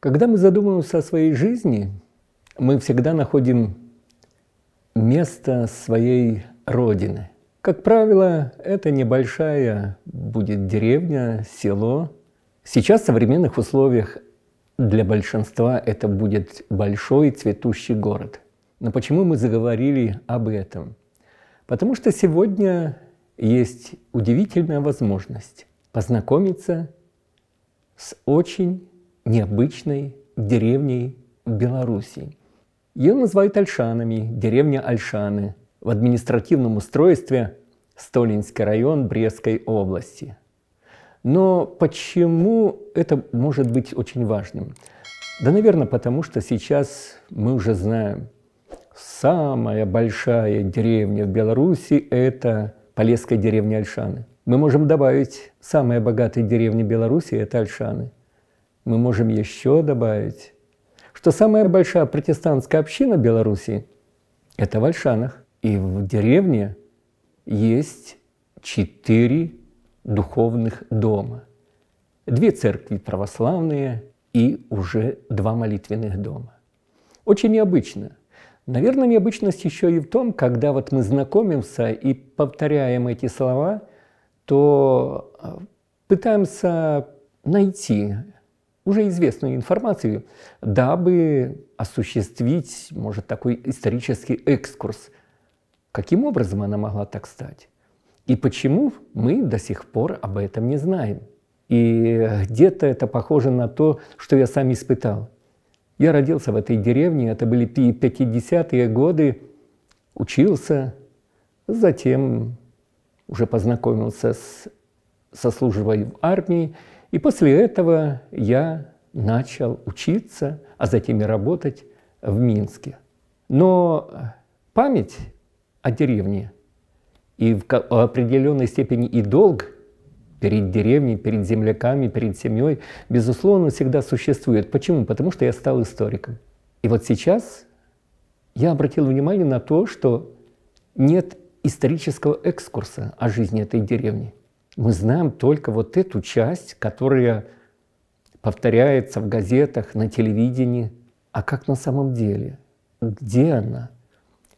Когда мы задумываемся о своей жизни, мы всегда находим место своей родины. Как правило, это небольшая будет деревня, село. Сейчас в современных условиях для большинства это будет большой цветущий город. Но почему мы заговорили об этом? Потому что сегодня есть удивительная возможность познакомиться с очень необычной деревней Белоруссии. Ее называют Альшанами, деревня Альшаны, в административном устройстве Столинский район Брестской области. Но почему это может быть очень важным? Да, наверное, потому что сейчас мы уже знаем, самая большая деревня в Беларуси – это Полесская деревня Альшаны. Мы можем добавить, самая богатая деревня Беларуси – это Альшаны – мы можем еще добавить, что самая большая протестантская община Беларуси – это в Альшанах, И в деревне есть четыре духовных дома. Две церкви православные и уже два молитвенных дома. Очень необычно. Наверное, необычность еще и в том, когда вот мы знакомимся и повторяем эти слова, то э, пытаемся найти уже известную информацию, дабы осуществить, может, такой исторический экскурс. Каким образом она могла так стать? И почему мы до сих пор об этом не знаем? И где-то это похоже на то, что я сам испытал. Я родился в этой деревне, это были 50-е годы, учился, затем уже познакомился с, со службой в армии – и после этого я начал учиться, а затем и работать в Минске. Но память о деревне и в определенной степени и долг перед деревней, перед земляками, перед семьей, безусловно, всегда существует. Почему? Потому что я стал историком. И вот сейчас я обратил внимание на то, что нет исторического экскурса о жизни этой деревни мы знаем только вот эту часть, которая повторяется в газетах, на телевидении. А как на самом деле? Где она?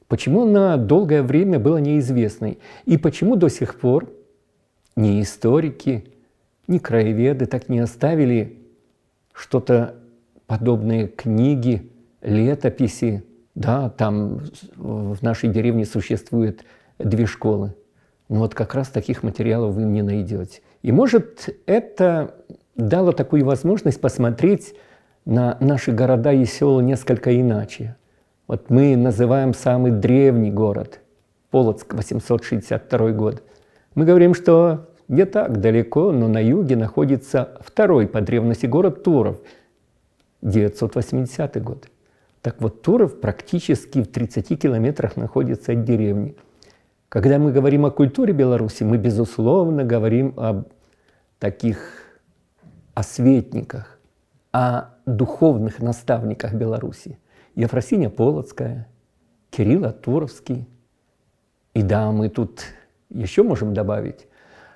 Почему она долгое время была неизвестной? И почему до сих пор ни историки, ни краеведы так не оставили что-то подобные книги, летописи. Да, там в нашей деревне существует две школы – но ну, вот как раз таких материалов вы не найдете. И может это дало такую возможность посмотреть на наши города и села несколько иначе. Вот мы называем самый древний город Полоцк, 862 год. Мы говорим, что не так далеко, но на юге находится второй по древности город Туров, 980 год. Так вот, Туров практически в 30 километрах находится от деревни – когда мы говорим о культуре Беларуси, мы, безусловно, говорим о таких осветниках, о духовных наставниках Беларуси. Ефросиня Полоцкая, Кирилл Туровский. И да, мы тут еще можем добавить,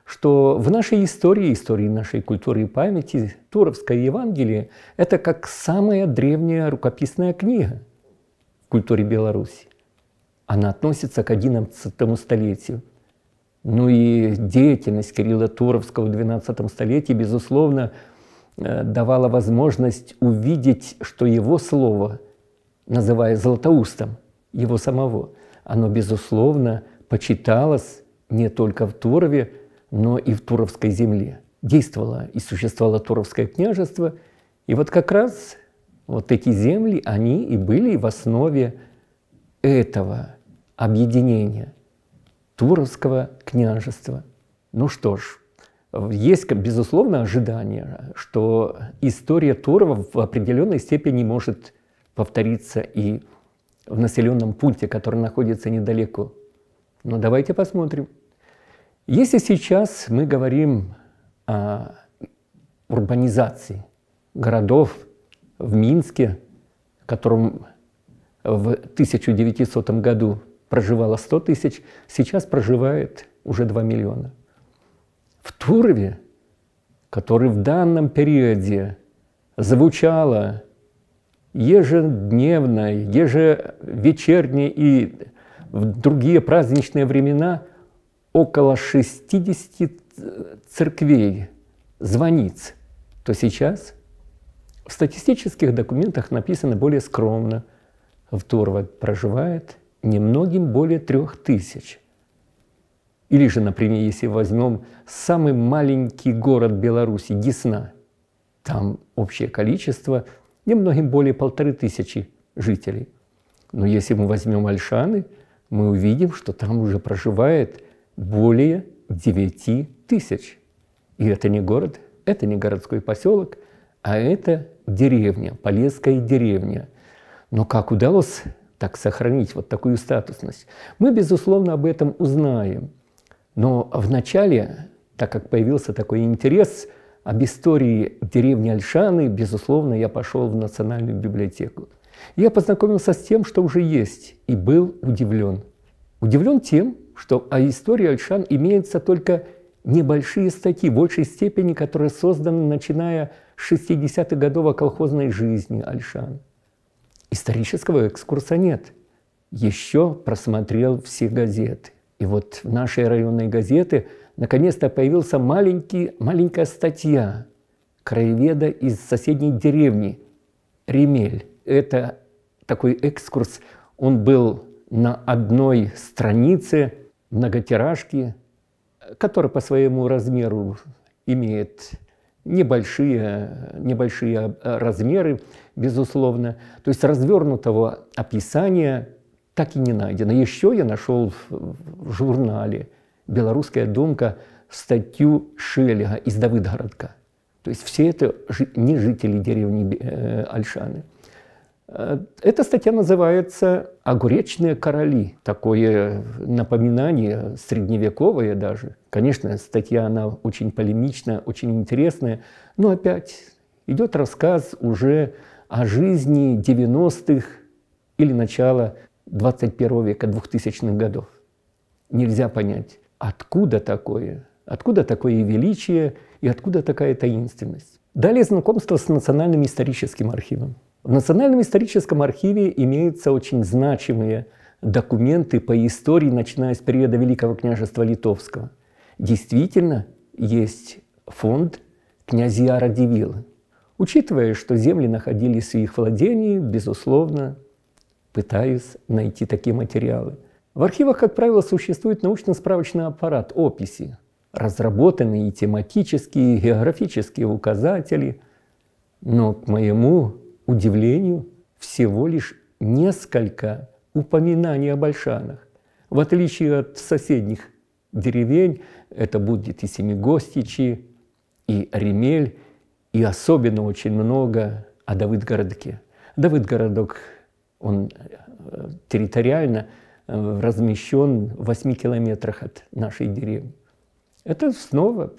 что в нашей истории, истории нашей культуры и памяти Туровское Евангелие – это как самая древняя рукописная книга в культуре Беларуси она относится к XI столетию. Ну и деятельность Кирилла Туровского в XII столетии, безусловно, э, давала возможность увидеть, что его слово, называя златоустом его самого, оно, безусловно, почиталось не только в Турове, но и в Туровской земле. Действовало и существовало Туровское княжество. И вот как раз вот эти земли, они и были в основе этого объединения Туровского княжества. Ну что ж, есть, безусловно, ожидание, что история Турова в определенной степени может повториться и в населенном пункте, который находится недалеко. Но давайте посмотрим. Если сейчас мы говорим о урбанизации городов в Минске, которым в 1900 году проживало 100 тысяч, сейчас проживает уже 2 миллиона. В Турове, который в данном периоде звучало ежедневно, ежевечерние и в другие праздничные времена около 60 церквей, звонниц, то сейчас в статистических документах написано более скромно. В Турове проживает немногим более трех тысяч. Или же, например, если возьмем самый маленький город Беларуси, Десна, там общее количество немногим более полторы тысячи жителей. Но если мы возьмем Альшаны, мы увидим, что там уже проживает более 9 тысяч. И это не город, это не городской поселок, а это деревня, Полесская деревня. Но как удалось так сохранить вот такую статусность. Мы, безусловно, об этом узнаем. Но вначале, так как появился такой интерес об истории деревни Альшаны, безусловно, я пошел в Национальную библиотеку. Я познакомился с тем, что уже есть, и был удивлен. Удивлен тем, что о истории Альшан имеются только небольшие статьи, в большей степени, которые созданы, начиная с 60-х годов о колхозной жизни Альшан. Исторического экскурса нет. Еще просмотрел все газеты. И вот в нашей районной газете наконец-то появилась маленькая статья краеведа из соседней деревни Ремель. Это такой экскурс. Он был на одной странице многотиражки, который по своему размеру имеет небольшие, небольшие э, размеры, безусловно. То есть развернутого описания так и не найдено. Еще я нашел в журнале «Белорусская думка» статью Шелега из Давыдгородка. То есть все это не жители деревни Альшаны. Э, эта статья называется «Огуречные короли». Такое напоминание, средневековое даже. Конечно, статья, она очень полемичная, очень интересная. Но опять идет рассказ уже о жизни 90-х или начала 21 века, 2000-х годов. Нельзя понять, откуда такое, откуда такое величие и откуда такая таинственность. Далее знакомство с Национальным историческим архивом. В Национальном историческом архиве имеются очень значимые документы по истории, начиная с периода Великого княжества Литовского. Действительно, есть фонд князья Радивилы. Учитывая, что земли находились в их владении, безусловно, пытаюсь найти такие материалы. В архивах, как правило, существует научно-справочный аппарат описи, разработанные и тематические, географические указатели. Но к моему удивлению, всего лишь несколько упоминаний о большанах. В отличие от соседних деревень, это будет и Семигостичи, и Ремель, и особенно очень много о Давыдгородке. Давыдгородок, он э, территориально э, размещен в 8 километрах от нашей деревни. Это снова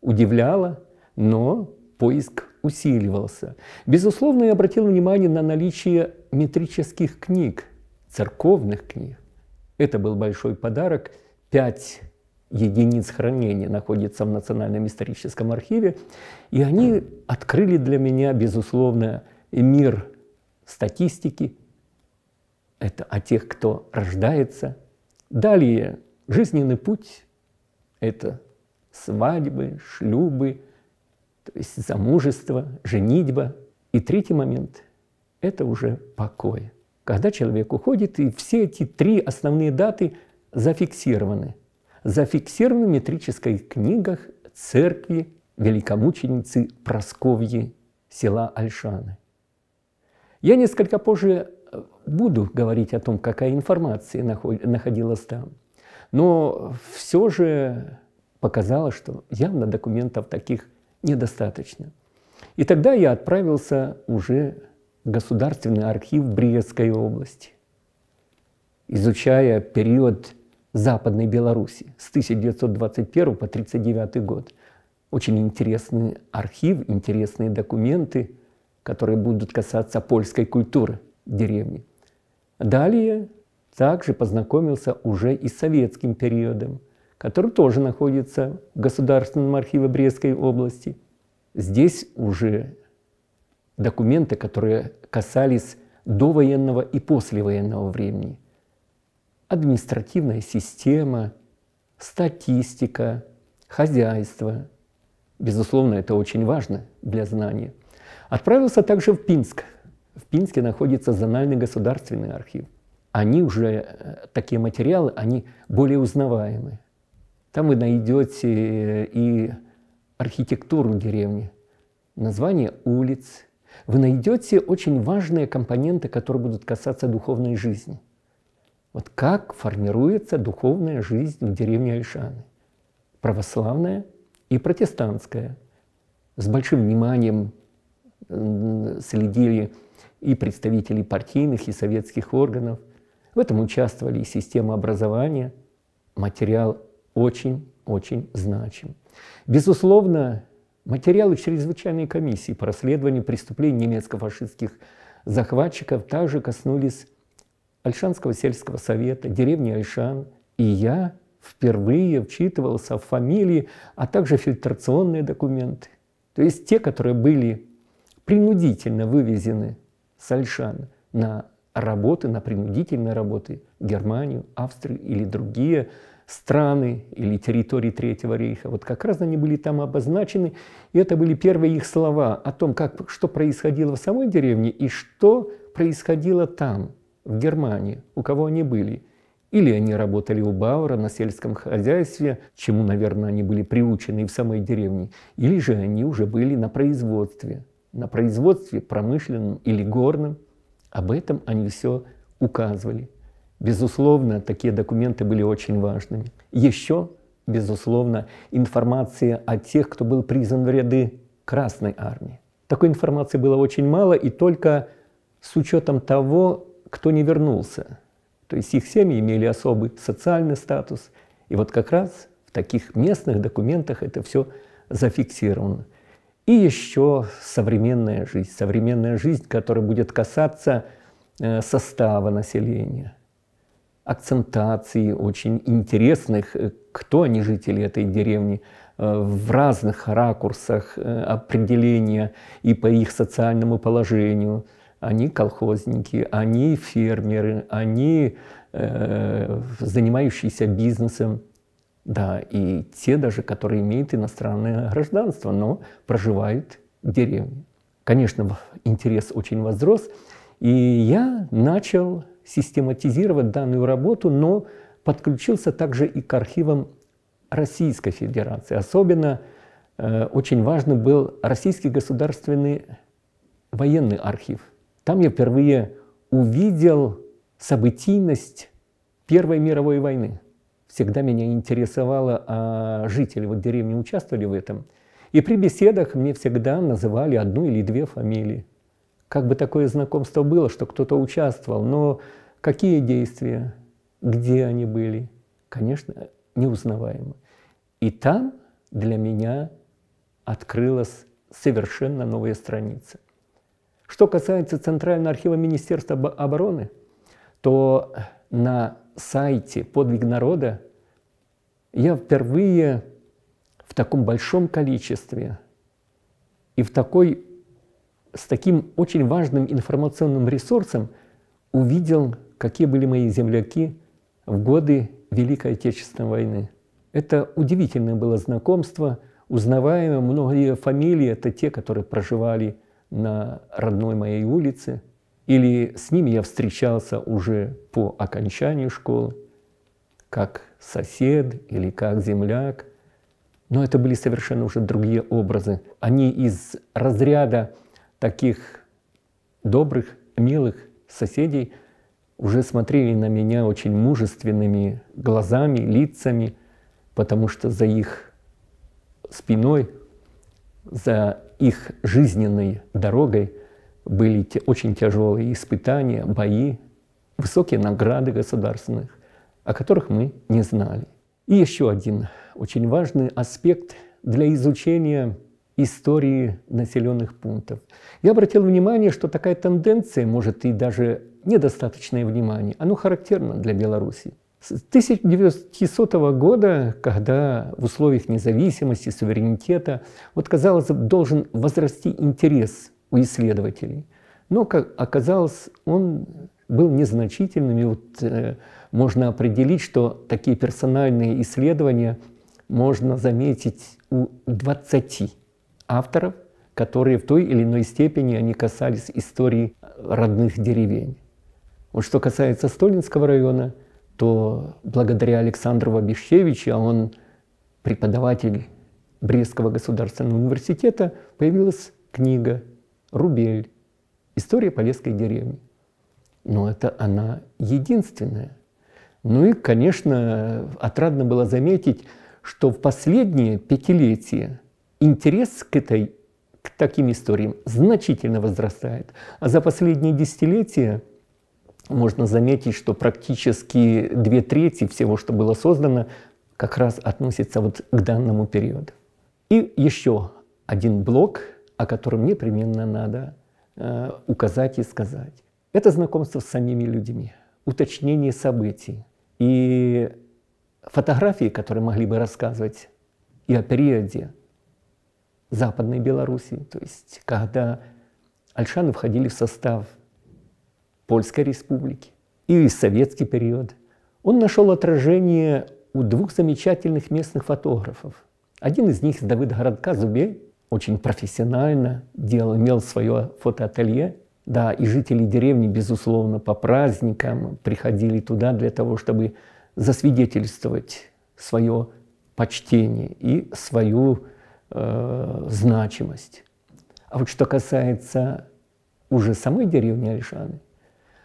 удивляло, но поиск усиливался. Безусловно, я обратил внимание на наличие метрических книг, церковных книг. Это был большой подарок. Пять единиц хранения находятся в Национальном историческом архиве. И они открыли для меня, безусловно, мир статистики. Это о тех, кто рождается. Далее жизненный путь – это свадьбы, шлюбы – то есть замужество, женитьба. И третий момент – это уже покой. Когда человек уходит, и все эти три основные даты зафиксированы. Зафиксированы в метрической книгах церкви великомученицы Просковьи села Альшаны. Я несколько позже э, буду говорить о том, какая информация находилась там. Но все же показалось, что явно документов таких недостаточно. И тогда я отправился уже в Государственный архив Брестской области, изучая период Западной Беларуси с 1921 по 1939 год. Очень интересный архив, интересные документы, которые будут касаться польской культуры деревни. Далее также познакомился уже и с советским периодом – который тоже находится в Государственном архиве Брестской области. Здесь уже документы, которые касались довоенного и послевоенного времени. Административная система, статистика, хозяйство. Безусловно, это очень важно для знания. Отправился также в Пинск. В Пинске находится зональный государственный архив. Они уже, э, такие материалы, они более узнаваемые. Там вы найдете э, и архитектуру деревни, название улиц. Вы найдете очень важные компоненты, которые будут касаться духовной жизни. Вот как формируется духовная жизнь в деревне Альшаны. Православная и протестантская. С большим вниманием следили и представители партийных и советских органов. В этом участвовали и система образования, материал очень-очень значим. Безусловно, материалы чрезвычайной комиссии по расследованию преступлений немецко-фашистских захватчиков также коснулись Альшанского сельского совета, деревни Альшан, и я впервые вчитывался в фамилии, а также фильтрационные документы. То есть те, которые были принудительно вывезены с Альшан на работы, на принудительные работы в Германию, Австрию или другие страны или территории Третьего рейха. Вот как раз они были там обозначены, и это были первые их слова о том, как, что происходило в самой деревне и что происходило там, в Германии, у кого они были. Или они работали у Баура на сельском хозяйстве, чему, наверное, они были приучены в самой деревне. Или же они уже были на производстве, на производстве промышленном или горном. Об этом они все указывали. Безусловно, такие документы были очень важными. Еще, безусловно, информация о тех, кто был призван в ряды Красной Армии. Такой информации было очень мало, и только с учетом того, кто не вернулся. То есть их семьи имели особый социальный статус. И вот как раз в таких местных документах это все зафиксировано. И еще современная жизнь, современная жизнь, которая будет касаться э, состава населения – акцентаций, очень интересных, э, кто они жители этой деревни, э, в разных ракурсах э, определения и по их социальному положению. Они колхозники, они фермеры, они э, занимающиеся бизнесом. Да, и те даже, которые имеют иностранное гражданство, но проживают в деревне. Конечно, интерес очень возрос. И я начал систематизировать данную работу, но подключился также и к архивам Российской Федерации. Особенно э, очень важным был Российский государственный военный архив. Там я впервые увидел событийность Первой мировой войны. Всегда меня интересовало, а жители вот деревни участвовали в этом. И при беседах мне всегда называли одну или две фамилии. Как бы такое знакомство было, что кто-то участвовал, но какие действия, где они были, конечно, неузнаваемо. И там для меня открылась совершенно новая страница. Что касается Центрального архива Министерства обороны, то на сайте «Подвиг народа» я впервые в таком большом количестве и в такой с таким очень важным информационным ресурсом увидел, какие были мои земляки в годы Великой Отечественной войны. Это удивительное было знакомство, узнаваемые многие фамилии, это те, которые проживали на родной моей улице, или с ними я встречался уже по окончанию школы, как сосед или как земляк. Но это были совершенно уже другие образы. Они из разряда таких добрых, милых соседей уже смотрели на меня очень мужественными глазами, лицами, потому что за их спиной, за их жизненной дорогой были очень тяжелые испытания, бои, высокие награды государственных, о которых мы не знали. И еще один очень важный аспект для изучения истории населенных пунктов. Я обратил внимание, что такая тенденция, может и даже недостаточное внимание, оно характерно для Беларуси. С 1900 года, когда в условиях независимости, суверенитета, вот, казалось бы, должен возрасти интерес у исследователей. Но, как оказалось, он был незначительным, и вот э, можно определить, что такие персональные исследования можно заметить у 20 авторов, которые в той или иной степени они касались истории родных деревень. Вот что касается Столинского района, то благодаря Александру Вабищевичу, а он преподаватель Брестского государственного университета, появилась книга «Рубель. История Полесской деревни». Но это она единственная. Ну и, конечно, отрадно было заметить, что в последние пятилетия интерес к, этой, к таким историям значительно возрастает. А за последние десятилетия можно заметить, что практически две трети всего, что было создано, как раз относится вот к данному периоду. И еще один блок, о котором непременно надо э, указать и сказать. Это знакомство с самими людьми, уточнение событий и фотографии, которые могли бы рассказывать и о периоде, Западной Белоруссии, то есть когда Альшаны входили в состав Польской Республики и советский период, он нашел отражение у двух замечательных местных фотографов. Один из них, Давид Городка Зубей, очень профессионально делал, имел свое фотоателье. Да, и жители деревни, безусловно, по праздникам приходили туда для того, чтобы засвидетельствовать свое почтение и свою э, значимость. А вот что касается уже самой деревни Альшаны,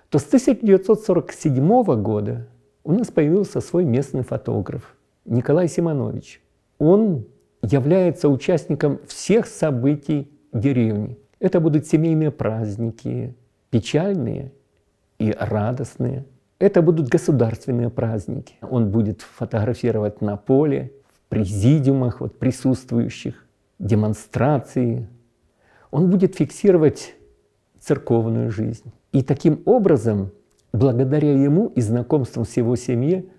то с 1947 года у нас появился свой местный фотограф Николай Симонович. Он является участником всех событий деревни. Это будут семейные праздники, печальные и радостные. Это будут государственные праздники. Он будет фотографировать на поле, президиумах вот присутствующих, демонстрации. Он будет фиксировать церковную жизнь. И таким образом, благодаря ему и знакомствам с его семьей,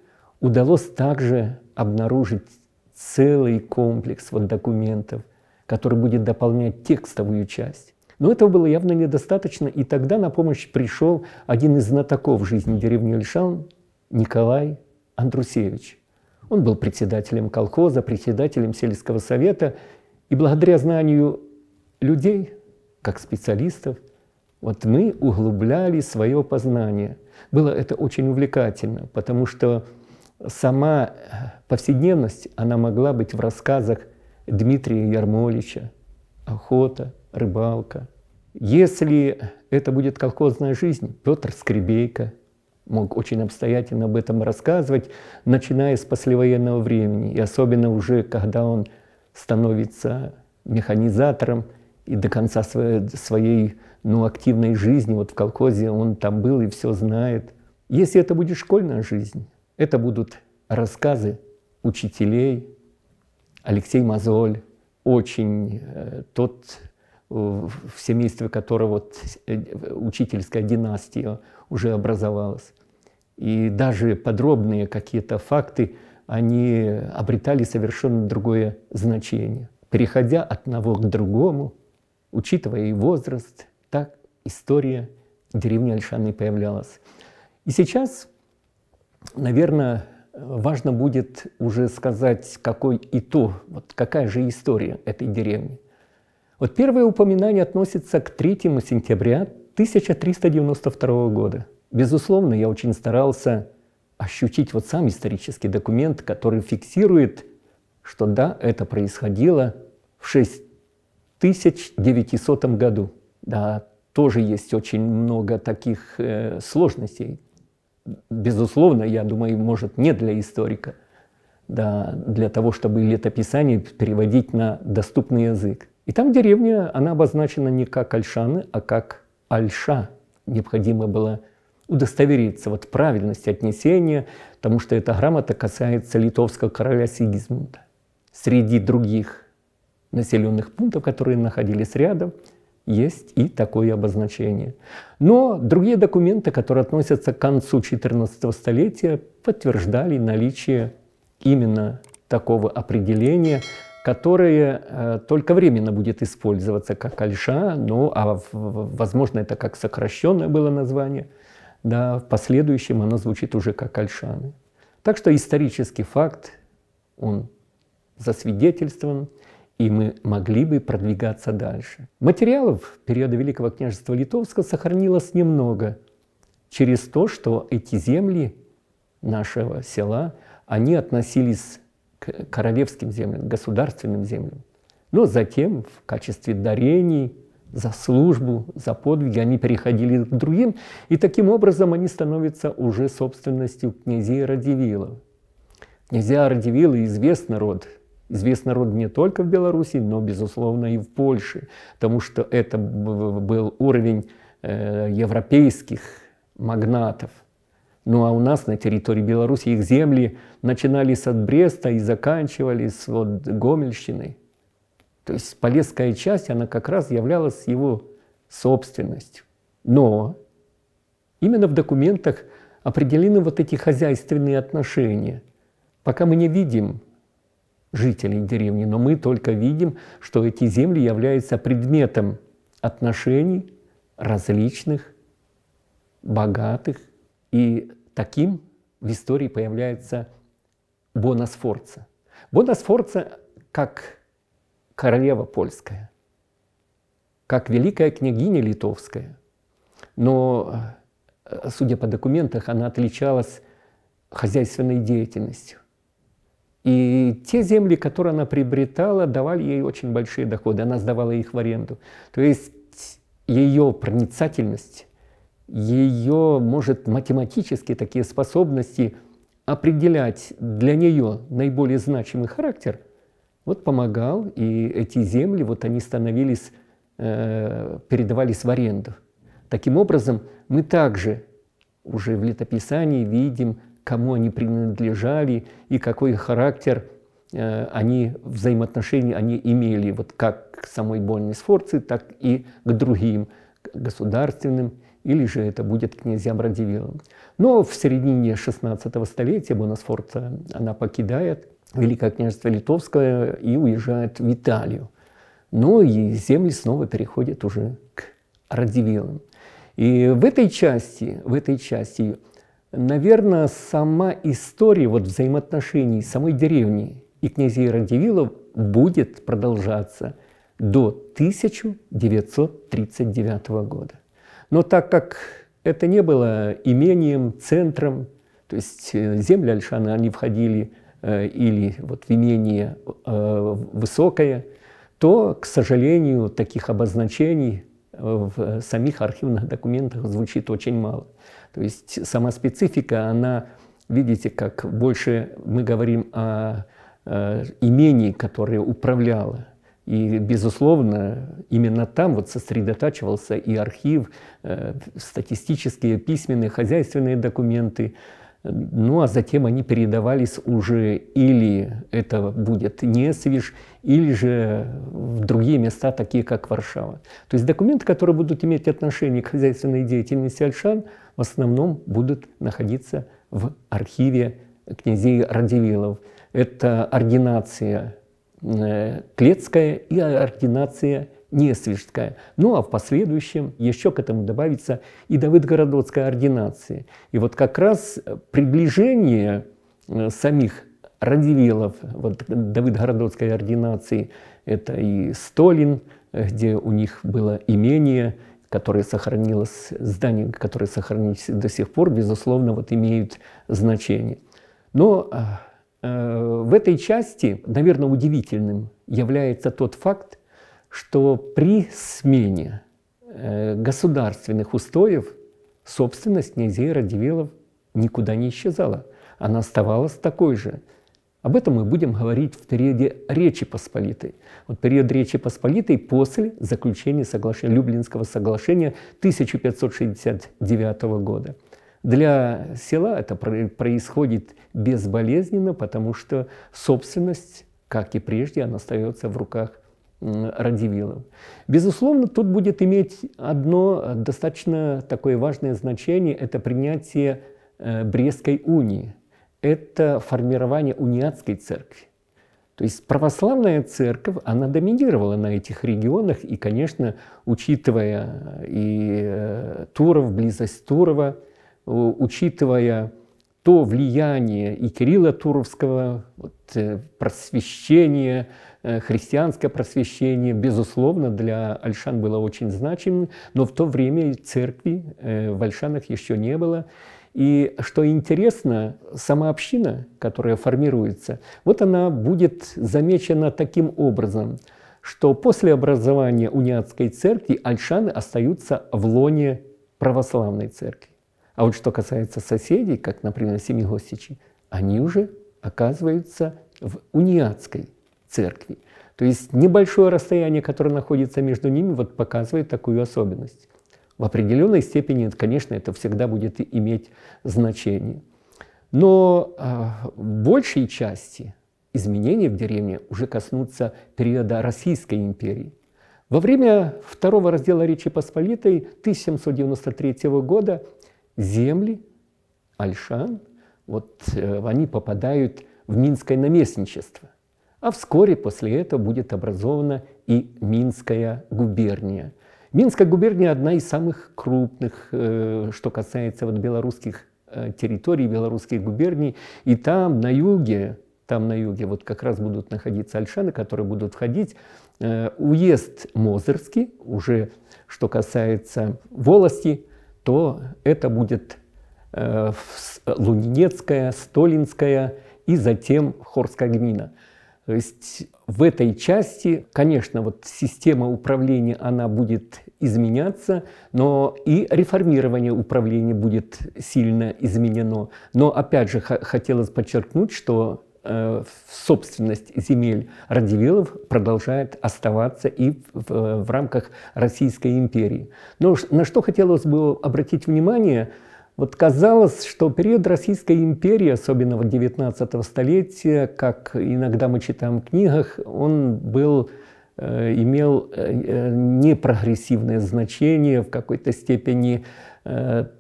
удалось также обнаружить целый комплекс вот документов, который будет дополнять текстовую часть. Но этого было явно недостаточно, и тогда на помощь пришел один из знатоков жизни деревни Ольшан, Николай Андрусевич. Он был председателем колхоза, председателем сельского совета, и благодаря знанию людей, как специалистов, вот мы углубляли свое познание. Было это очень увлекательно, потому что сама э, повседневность, она могла быть в рассказах Дмитрия Ярмолича, охота, рыбалка. Если это будет колхозная жизнь, Петр Скребейко – мог очень обстоятельно об этом рассказывать, начиная с послевоенного времени, и особенно уже, когда он становится механизатором и до конца своей, своей ну, активной жизни, вот в колхозе он там был и все знает. Если это будет школьная жизнь, это будут рассказы учителей, Алексей Мозоль, очень э, тот, э, в семействе которого вот, э, э учительская династия уже образовалась и даже подробные какие-то факты, они обретали совершенно другое значение. Переходя от одного к другому, учитывая и возраст, так история деревни Альшаны появлялась. И сейчас, наверное, важно будет уже сказать, какой итог, вот какая же история этой деревни. Вот первое упоминание относится к 3 сентября 1392 года – Безусловно, я очень старался ощутить вот сам исторический документ, который фиксирует, что да, это происходило в 6900 году. Да, тоже есть очень много таких э, сложностей. Безусловно, я думаю, может, не для историка, да, для того, чтобы летописание переводить на доступный язык. И там деревня, она обозначена не как Альшаны, а как Альша. Необходимо было удостовериться вот правильности отнесения, потому что эта грамота касается литовского короля Сигизмунда. Среди других населенных пунктов, которые находились рядом, есть и такое обозначение. Но другие документы, которые относятся к концу XIV столетия, подтверждали наличие именно такого определения, которое э, только временно будет использоваться как альша, ну а возможно это как сокращенное было название – да, в последующем она звучит уже как Альшаны. Так что исторический факт, он засвидетельствован, и мы могли бы продвигаться дальше. Материалов периода Великого княжества Литовского сохранилось немного через то, что эти земли нашего села, они относились к королевским землям, государственным землям. Но затем в качестве дарений – за службу, за подвиги, они переходили к другим, и таким образом они становятся уже собственностью князей Радивилов. Князья Радивилы известный род, известный род не только в Беларуси, но, безусловно, и в Польше, потому что это был уровень э, европейских магнатов. Ну а у нас на территории Беларуси их земли начинались от Бреста и заканчивались вот Гомельщиной. То есть Полесская часть, она как раз являлась его собственностью. Но именно в документах определены вот эти хозяйственные отношения. Пока мы не видим жителей деревни, но мы только видим, что эти земли являются предметом отношений различных, богатых. И таким в истории появляется Бонасфорца. Бонасфорца как королева польская, как великая княгиня литовская. Но, э, судя по документам, она отличалась хозяйственной деятельностью. И те земли, которые она приобретала, давали ей очень большие доходы. Она сдавала их в аренду. То есть ее проницательность, ее, может, математические такие способности определять для нее наиболее значимый характер – вот помогал, и эти земли, вот они становились, э, передавались в аренду. Таким образом, мы также уже в летописании видим, кому они принадлежали и какой характер э, они взаимоотношения они имели, вот как к самой Бонне Сфорции, так и к другим государственным или же это будет князьям Радивилом. Но в середине 16 столетия Бонасфорца она покидает – Великое княжество Литовское и уезжает в Италию. Ну и земли снова переходят уже к Радивилам. И в этой части, в этой части, наверное, сама история вот взаимоотношений самой деревни и князей Радивилов будет продолжаться до 1939 года. Но так как это не было имением, центром, то есть э, земли Альшана, они входили Э, или вот винение э, высокое, то, к сожалению, таких обозначений э, в самих архивных документах звучит очень мало. То есть сама специфика, она, видите, как больше мы говорим о имении, которое управляло. И, безусловно, именно там вот сосредотачивался и архив, статистические, письменные, хозяйственные документы, ну а затем они передавались уже или это будет Несвиж, или же в другие места, такие как Варшава. То есть документы, которые будут иметь отношение к хозяйственной деятельности Альшан, в основном будут находиться в архиве князей Радивилов. Это ординация э, Клецкая и ординация Несвежская. Ну а в последующем еще к этому добавится и Давыд Давыдгородская ординация. И вот как раз э, приближение э, самих радивилов вот, Давыдгородской ординации, это и Столин, э, где у них было имение, которое сохранилось, здание, которое сохранилось до сих пор, безусловно, вот имеют значение. Но э, в этой части, наверное, удивительным является тот факт, что при смене э, государственных устоев собственность князей Радивилов никуда не исчезала. Она оставалась такой же. Об этом мы будем говорить в периоде Речи Посполитой. Вот период Речи Посполитой после заключения соглашения, Люблинского соглашения 1569 года. Для села это происходит безболезненно, потому что собственность, как и прежде, она остается в руках Радивилла. Безусловно, тут будет иметь одно достаточно такое важное значение – это принятие э, Брестской унии, это формирование униатской церкви. То есть православная церковь, она доминировала на этих регионах, и, конечно, учитывая э, и э, Туров, близость Турова, учитывая то влияние и Кирилла Туровского, вот, просвещение, Э, христианское просвещение, безусловно, для Альшан было очень значимым, но в то время церкви э, в Альшанах еще не было. И что интересно, сама община, которая формируется, вот она будет замечена таким образом, что после образования униатской церкви альшаны остаются в лоне православной церкви. А вот что касается соседей, как, например, семьи Гостичи, они уже оказываются в униатской церкви. То есть небольшое расстояние, которое находится между ними, вот показывает такую особенность. В определенной степени, конечно, это всегда будет иметь значение. Но э, в большей части изменения в деревне уже коснутся периода Российской империи. Во время второго раздела Речи Посполитой 1793 года земли Альшан, вот э, они попадают в Минское наместничество. А вскоре после этого будет образована и Минская губерния. Минская губерния одна из самых крупных, э, что касается вот белорусских э, территорий, белорусских губерний. И там, на юге, там на юге вот как раз будут находиться альшаны, которые будут входить. Э, уезд Мозырский, уже что касается волости, то это будет Лунинецкая, Столинская и затем Хорская гмина. То есть в этой части, конечно, вот система управления, она будет изменяться, но и реформирование управления будет сильно изменено. Но опять же, хотелось подчеркнуть, что э, собственность земель Радивилов продолжает оставаться и в, в рамках Российской империи. Но на что хотелось бы обратить внимание – вот казалось, что период Российской империи, особенно в 19 столетия, как иногда мы читаем в книгах, он был э, имел э, э, непрогрессивное значение в какой-то степени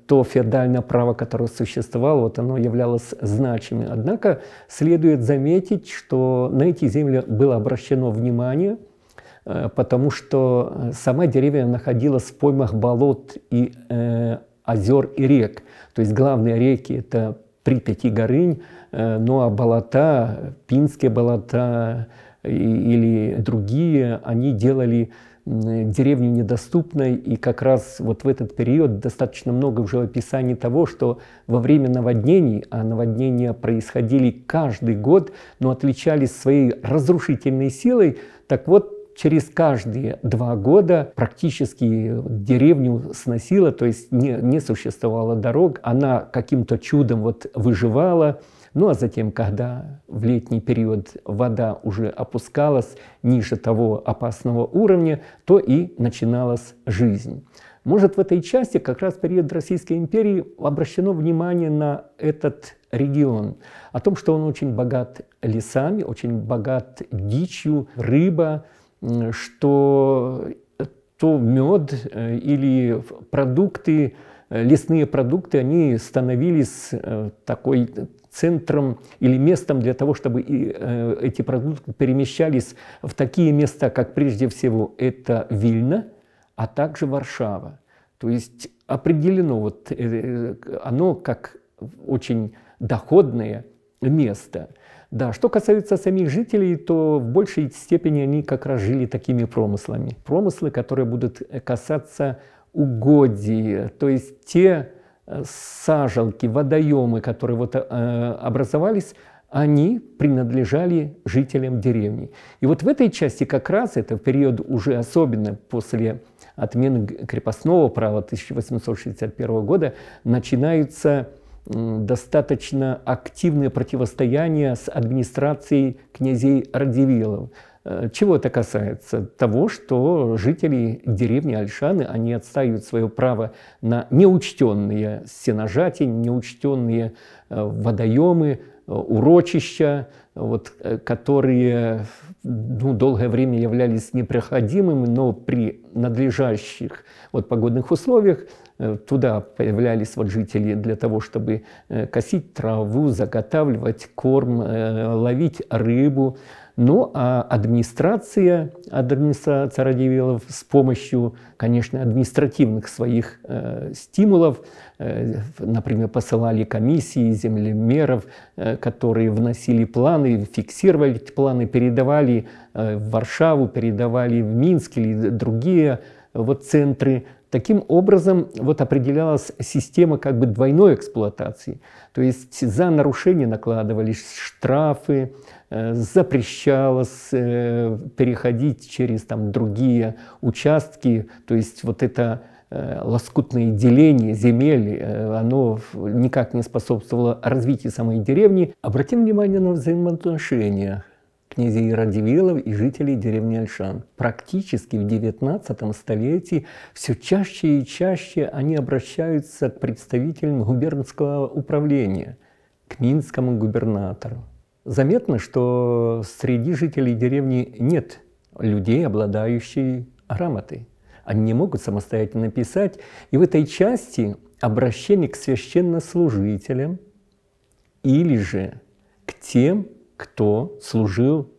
то феодальное право, которое существовало, вот оно являлось значимым. Однако следует заметить, что на эти земли было обращено внимание, потому что сама деревня находилась в поймах болот и озер и рек. То есть главные реки – это Припять и Горынь, э, ну а болота, Пинские болота э, или другие, они делали деревню недоступной, и как раз вот в этот период достаточно много уже описаний того, что во время наводнений, а наводнения происходили каждый год, но отличались своей разрушительной силой, так вот через каждые два года практически деревню сносила, то есть не, не существовало дорог, она каким-то чудом вот выживала. Ну а затем, когда в летний период вода уже опускалась ниже того опасного уровня, то и начиналась жизнь. Может, в этой части как раз период Российской империи обращено внимание на этот регион, о том, что он очень богат лесами, очень богат дичью, рыба, что то мед э, или продукты, э, лесные продукты, они становились э, такой центром или местом для того, чтобы и, э, эти продукты перемещались в такие места, как прежде всего это Вильна, а также Варшава. То есть определено вот э, оно как очень доходное место. Да, что касается самих жителей, то в большей степени они как раз жили такими промыслами. Промыслы, которые будут э, касаться угодий, то есть те э, сажалки, водоемы, которые вот э, образовались, они принадлежали жителям деревни. И вот в этой части как раз, это в период уже особенно после отмены крепостного права 1861 года, начинаются достаточно активное противостояние с администрацией князей Радивилов. Э, чего это касается? Того, что жители деревни Альшаны, они отстаивают свое право на неучтенные сенажати, неучтенные э, водоемы, э, урочища, вот, которые ну, долгое время являлись непроходимыми, но при надлежащих вот, погодных условиях Э, туда появлялись вот жители для того, чтобы э, косить траву, заготавливать корм, э, ловить рыбу. Ну, а администрация, администрация Радивилов с помощью, конечно, административных своих э, стимулов, э, например, посылали комиссии землемеров, э, которые вносили планы, фиксировали эти планы, передавали э, в Варшаву, передавали в Минск или другие вот центры Таким образом, вот определялась система как бы двойной эксплуатации. То есть за нарушение накладывались штрафы, э, запрещалось э, переходить через там, другие участки. То есть вот это э, лоскутное деление земель, оно никак не способствовало развитию самой деревни. Обратим внимание на взаимоотношения князей Радивилов и жителей деревни Альшан. Практически в XIX столетии все чаще и чаще они обращаются к представителям губернского управления, к минскому губернатору. Заметно, что среди жителей деревни нет людей, обладающих грамотой. Они не могут самостоятельно писать, и в этой части обращение к священнослужителям или же к тем, кто служил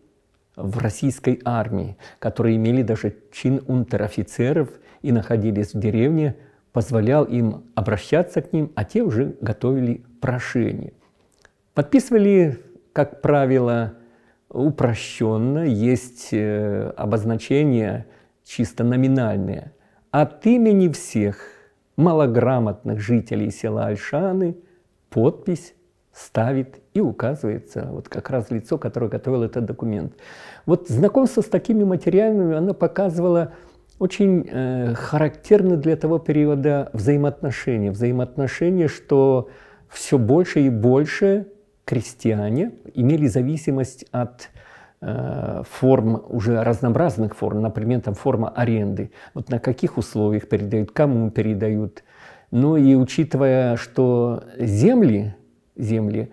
в российской армии, которые имели даже чин унтер-офицеров и находились в деревне, позволял им обращаться к ним, а те уже готовили прошение. Подписывали, как правило, упрощенно, есть э, обозначения чисто номинальные. От имени всех малограмотных жителей села Альшаны подпись ставит и указывается вот как раз лицо, которое готовило этот документ. Вот знакомство с такими материалами, оно показывало очень э, характерно для того периода взаимоотношения. Взаимоотношения, что все больше и больше крестьяне имели зависимость от э, форм, уже разнообразных форм, например, там форма аренды, вот на каких условиях передают, кому передают. Но и учитывая, что земли земли,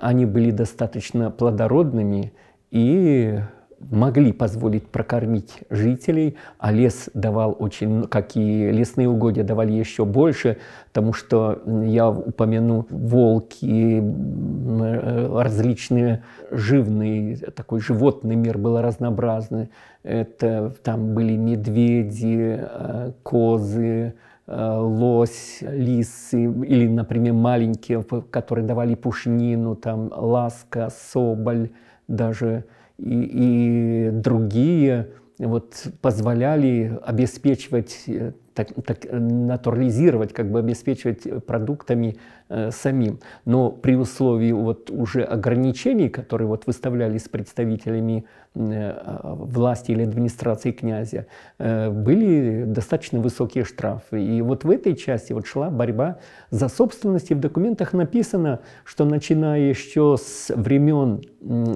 они были достаточно плодородными и могли позволить прокормить жителей, а лес давал очень, какие лесные угодья давали еще больше, потому что я упомяну волки, э, различные живные, такой животный мир был разнообразный. Это там были медведи, э, козы, Э, лось, лисы или, например, маленькие, которые давали пушнину, там ласка, соболь даже и, и другие вот позволяли обеспечивать э, так, так, э, натурализировать, как бы обеспечивать э, продуктами э, самим. Но при условии вот уже ограничений, которые вот выставлялись представителями э, э, власти или администрации князя, э, были достаточно высокие штрафы. И вот в этой части вот шла борьба за собственность. И в документах написано, что начиная еще с времен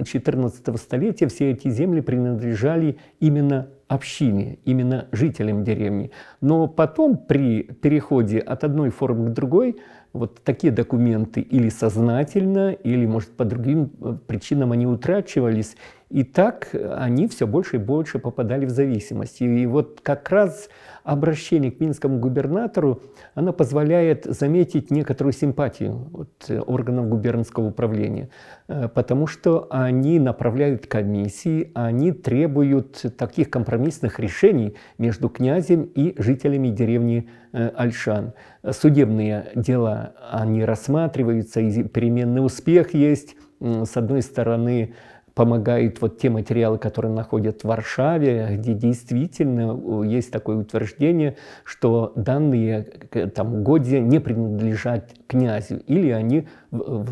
14 столетия все эти земли принадлежали именно общине, именно жителям деревни. Но потом при переходе от одной формы к другой вот такие документы или сознательно, или, может, по другим э, причинам они утрачивались, и так они все больше и больше попадали в зависимость. И вот как раз обращение к минскому губернатору, оно позволяет заметить некоторую симпатию от э, органов губернского управления, э, потому что они направляют комиссии, они требуют таких компромиссных решений между князем и жителями деревни э, Альшан. Судебные дела, они рассматриваются, и переменный успех есть. С одной стороны, помогают вот те материалы, которые находят в Варшаве, где действительно э, есть такое утверждение, что данные там угодья не принадлежат князю, или они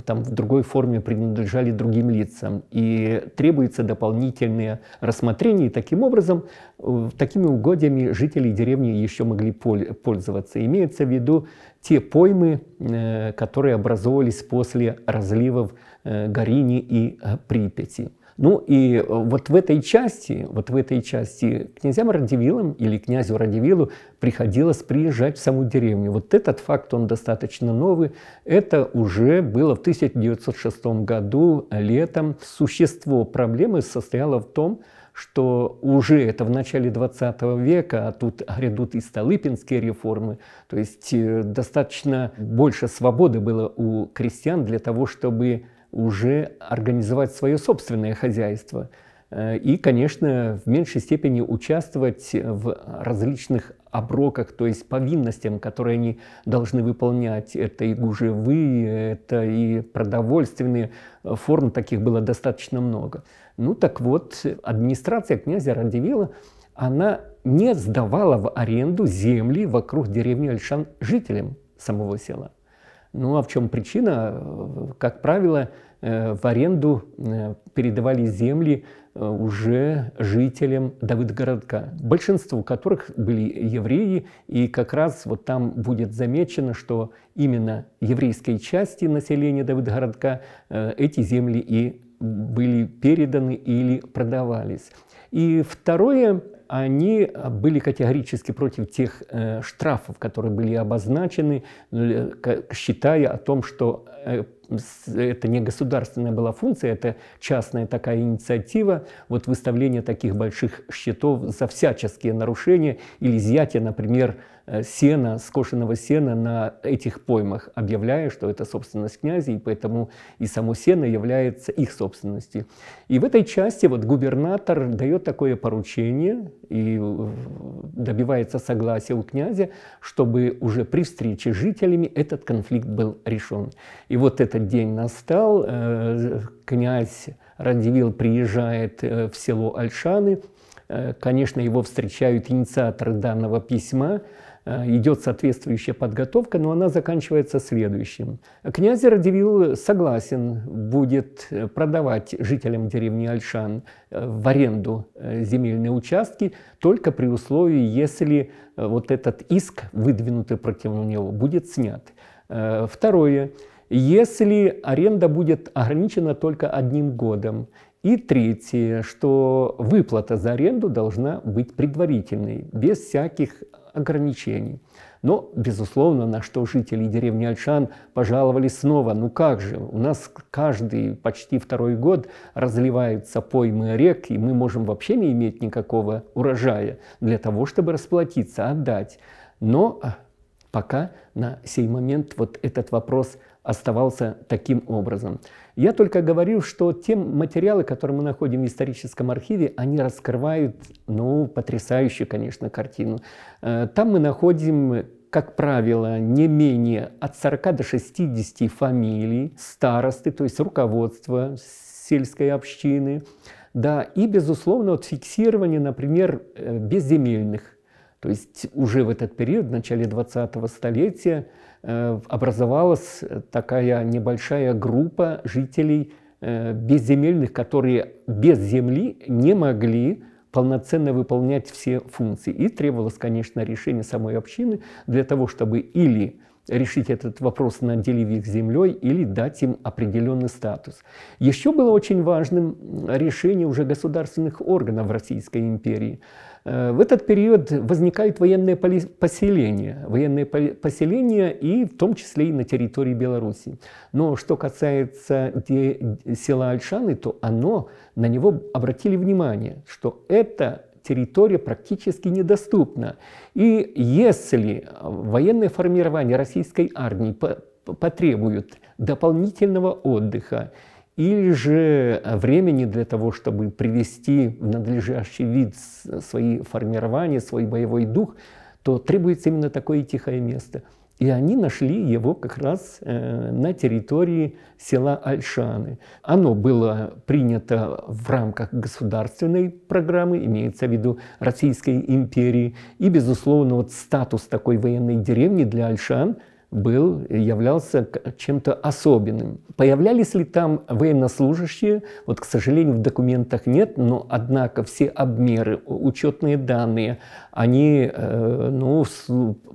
там в другой форме принадлежали другим лицам. И требуется дополнительное рассмотрение, и таким образом э, такими угодьями жители деревни еще могли пользоваться. Имеется в виду те поймы, э, которые образовывались после разливов Горини и Припяти. Ну и э, вот в этой части, вот в этой части князям Радивилам или князю Радивилу приходилось приезжать в саму деревню. Вот этот факт, он достаточно новый. Это уже было в 1906 году летом. Существо проблемы состояло в том, что уже это в начале 20 века, а тут грядут и столыпинские реформы, то есть э, достаточно больше свободы было у крестьян для того, чтобы уже организовать свое собственное хозяйство э, и, конечно, в меньшей степени участвовать в различных оброках, то есть повинностям, которые они должны выполнять. Это и гужевые, это и продовольственные. Форм таких было достаточно много. Ну так вот, администрация князя Радивила, она не сдавала в аренду земли вокруг деревни Альшан жителям самого села. Ну а в чем причина? Э, как правило, Э, в аренду э, передавали земли э, уже жителям Давыдгородка, большинство которых были евреи, и как раз вот там будет замечено, что именно еврейской части населения Давыдгородка эти земли и были переданы или продавались. И второе, они были категорически против тех штрафов, которые были обозначены, считая о том, что это не государственная была функция, это частная такая инициатива, вот выставление таких больших счетов за всяческие нарушения или изъятие, например, Э, сена, скошенного сена на этих поймах, объявляя, что это собственность князя, и поэтому и само сено является их собственностью. И в этой части вот губернатор дает такое поручение и добивается согласия у князя, чтобы уже при встрече с жителями этот конфликт был решен. И вот этот день настал, э, князь Радивил приезжает э, в село Альшаны, Конечно, его встречают инициаторы данного письма, Э, идет соответствующая подготовка, но она заканчивается следующим. Князь Радивил согласен будет э, продавать жителям деревни Альшан э, в аренду земельные участки только при условии, если вот этот иск, выдвинутый против него, будет снят. Второе. Если аренда будет ограничена только одним годом, и третье, что выплата за аренду должна быть предварительной, без всяких ограничений. Но, безусловно, на что жители деревни Альшан пожаловали снова. Ну как же, у нас каждый почти второй год разливаются поймы рек, и мы можем вообще не иметь никакого урожая для того, чтобы расплатиться, отдать. Но а, пока на сей момент вот этот вопрос оставался таким образом. Я только говорил, что те материалы, которые мы находим в историческом архиве, они раскрывают, ну, потрясающую, конечно, картину. Э, там мы находим как правило, не менее от 40 до 60 фамилий, старосты, то есть руководство сельской общины, да, и, безусловно, вот фиксирование, например, э, безземельных то есть уже в этот период, в начале 20-го столетия, э, образовалась такая небольшая группа жителей э, безземельных, которые без земли не могли полноценно выполнять все функции. И требовалось, конечно, решение самой общины для того, чтобы или решить этот вопрос, наделив их землей, или дать им определенный статус. Еще было очень важным решение уже государственных органов Российской империи – Э, в этот период возникают военные поселения, военные поселения и в том числе и на территории Беларуси. Но что касается села Альшаны, то оно, на него обратили внимание, что это территория практически недоступна. И если военное формирование российской армии потребует дополнительного отдыха или же э, времени для того, чтобы привести в надлежащий вид э, свои формирования, свой боевой дух, то требуется именно такое тихое место. И они нашли его как раз э, на территории села Альшаны. Оно было принято в рамках государственной программы, имеется в виду Российской империи. И, безусловно, вот статус такой военной деревни для Альшан – был, являлся чем-то особенным. Появлялись ли там военнослужащие? Вот, к сожалению, в документах нет, но, однако, все обмеры, учетные данные, они э, ну,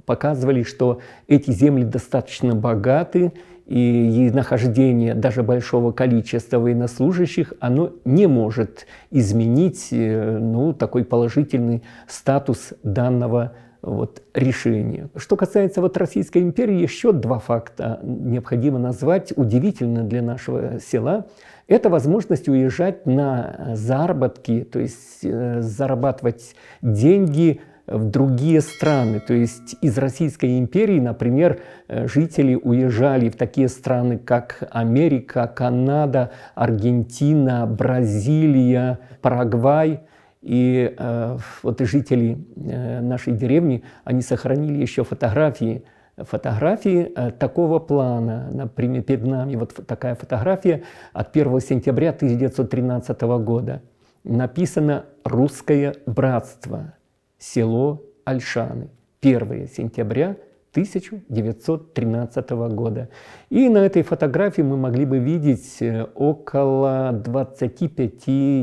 показывали, что эти земли достаточно богаты, и, и нахождение даже большого количества военнослужащих, оно не может изменить э, ну, такой положительный статус данного вот, решение. Что касается вот Российской империи, еще два факта необходимо назвать, удивительно для нашего села. Это возможность уезжать на заработки, то есть э, зарабатывать деньги в другие страны. То есть из Российской империи, например, э, жители уезжали в такие страны, как Америка, Канада, Аргентина, Бразилия, Парагвай – и э, вот жители э, нашей деревни, они сохранили еще фотографии, фотографии э, такого плана. Например, перед нами вот такая фотография от 1 сентября 1913 года. Написано «Русское братство. Село Альшаны. 1 сентября 1913 года. И на этой фотографии мы могли бы видеть э, около 25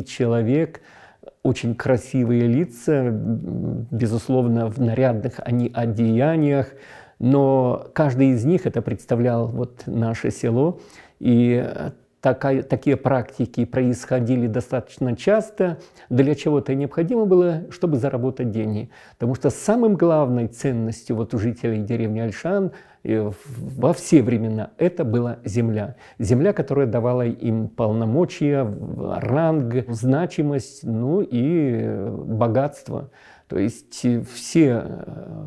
человек – очень красивые лица, безусловно, в нарядных они а одеяниях, но каждый из них это представлял вот наше село, и такая, такие практики происходили достаточно часто. Для чего это необходимо было? Чтобы заработать деньги. Потому что самым главной ценностью вот у жителей деревни Альшан э, во все времена это была земля. Земля, которая давала им полномочия, ранг, значимость, ну и э, богатство. То есть э, все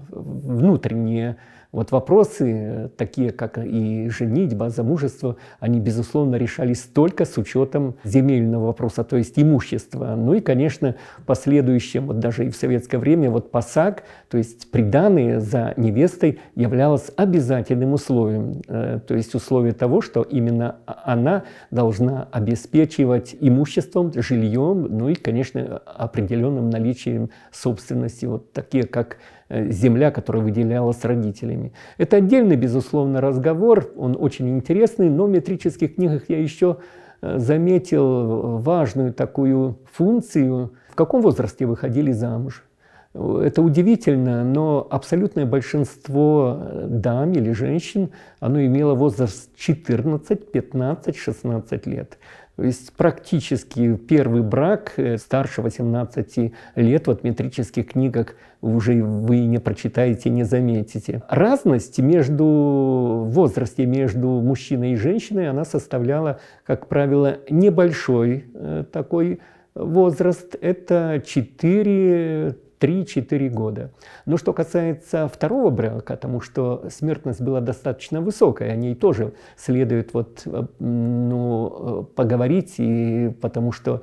внутренние вот вопросы, э, такие как и женитьба, замужество, они, безусловно, решались только с учетом земельного вопроса, то есть имущества. Ну и, конечно, в последующем, вот даже и в советское время, вот пасак, то есть приданные за невестой, являлось обязательным условием, э, то есть условие того, что именно она должна обеспечивать имуществом, жильем, ну и, конечно, определенным наличием собственности, вот такие как Э, земля, которая с родителями. Это отдельный, безусловно, разговор, он очень интересный, но в метрических книгах я еще э, заметил важную такую функцию, в каком возрасте выходили замуж. Это удивительно, но абсолютное большинство э, дам или женщин, оно имело возраст 14, 15, 16 лет. То практически первый брак э, старше 18 лет вот в метрических книгах уже вы не прочитаете, не заметите. Разность между возрасте между мужчиной и женщиной, она составляла, как правило, небольшой э, такой возраст. Это 4 3-4 года. Но что касается второго брака, потому что смертность была достаточно высокая, о ней тоже следует вот, э, ну, э, поговорить, и потому что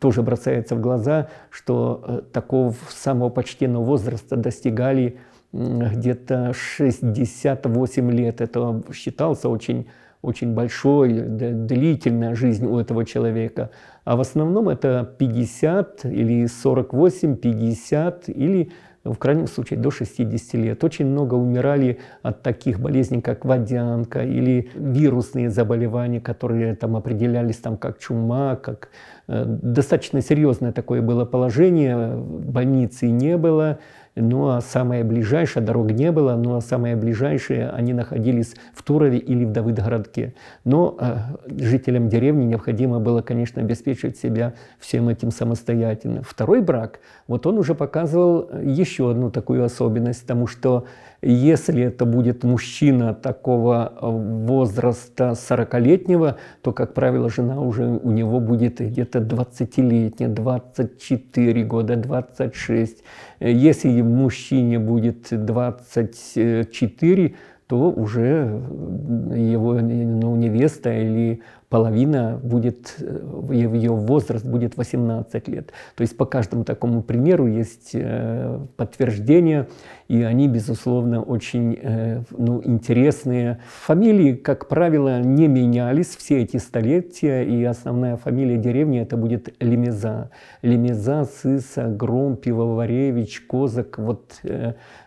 тоже бросается в глаза, что э, такого самого почтенного возраста достигали где-то 68 лет. Это считался очень очень большой, длительная жизнь у этого человека. А в основном это 50 или 48, 50 или в крайнем случае до 60 лет. Очень много умирали от таких болезней, как водянка или вирусные заболевания, которые там определялись там как чума, как э, достаточно серьезное такое было положение, больницы не было, ну а самая ближайшая, дорог не было, ну а самые ближайшие, они находились в Турове или в Давыдгородке. Но э, жителям деревни необходимо было, конечно, обеспечивать себя всем этим самостоятельно. Второй брак, вот он уже показывал э, еще одну такую особенность, потому что если это будет мужчина такого э, возраста 40-летнего, то, как правило, жена уже у него будет где-то 20-летняя, 24 года, 26. Э, если мужчине будет 24, то уже э, его э, ну, невеста или половина будет, э, ее возраст будет 18 лет. То есть по каждому такому примеру есть подтверждения, и они, безусловно, очень ну, интересные. Фамилии, как правило, не менялись все эти столетия, и основная фамилия деревни это будет Лемеза. Лемеза, Сыса, Гром, Пивоваревич, Козак, вот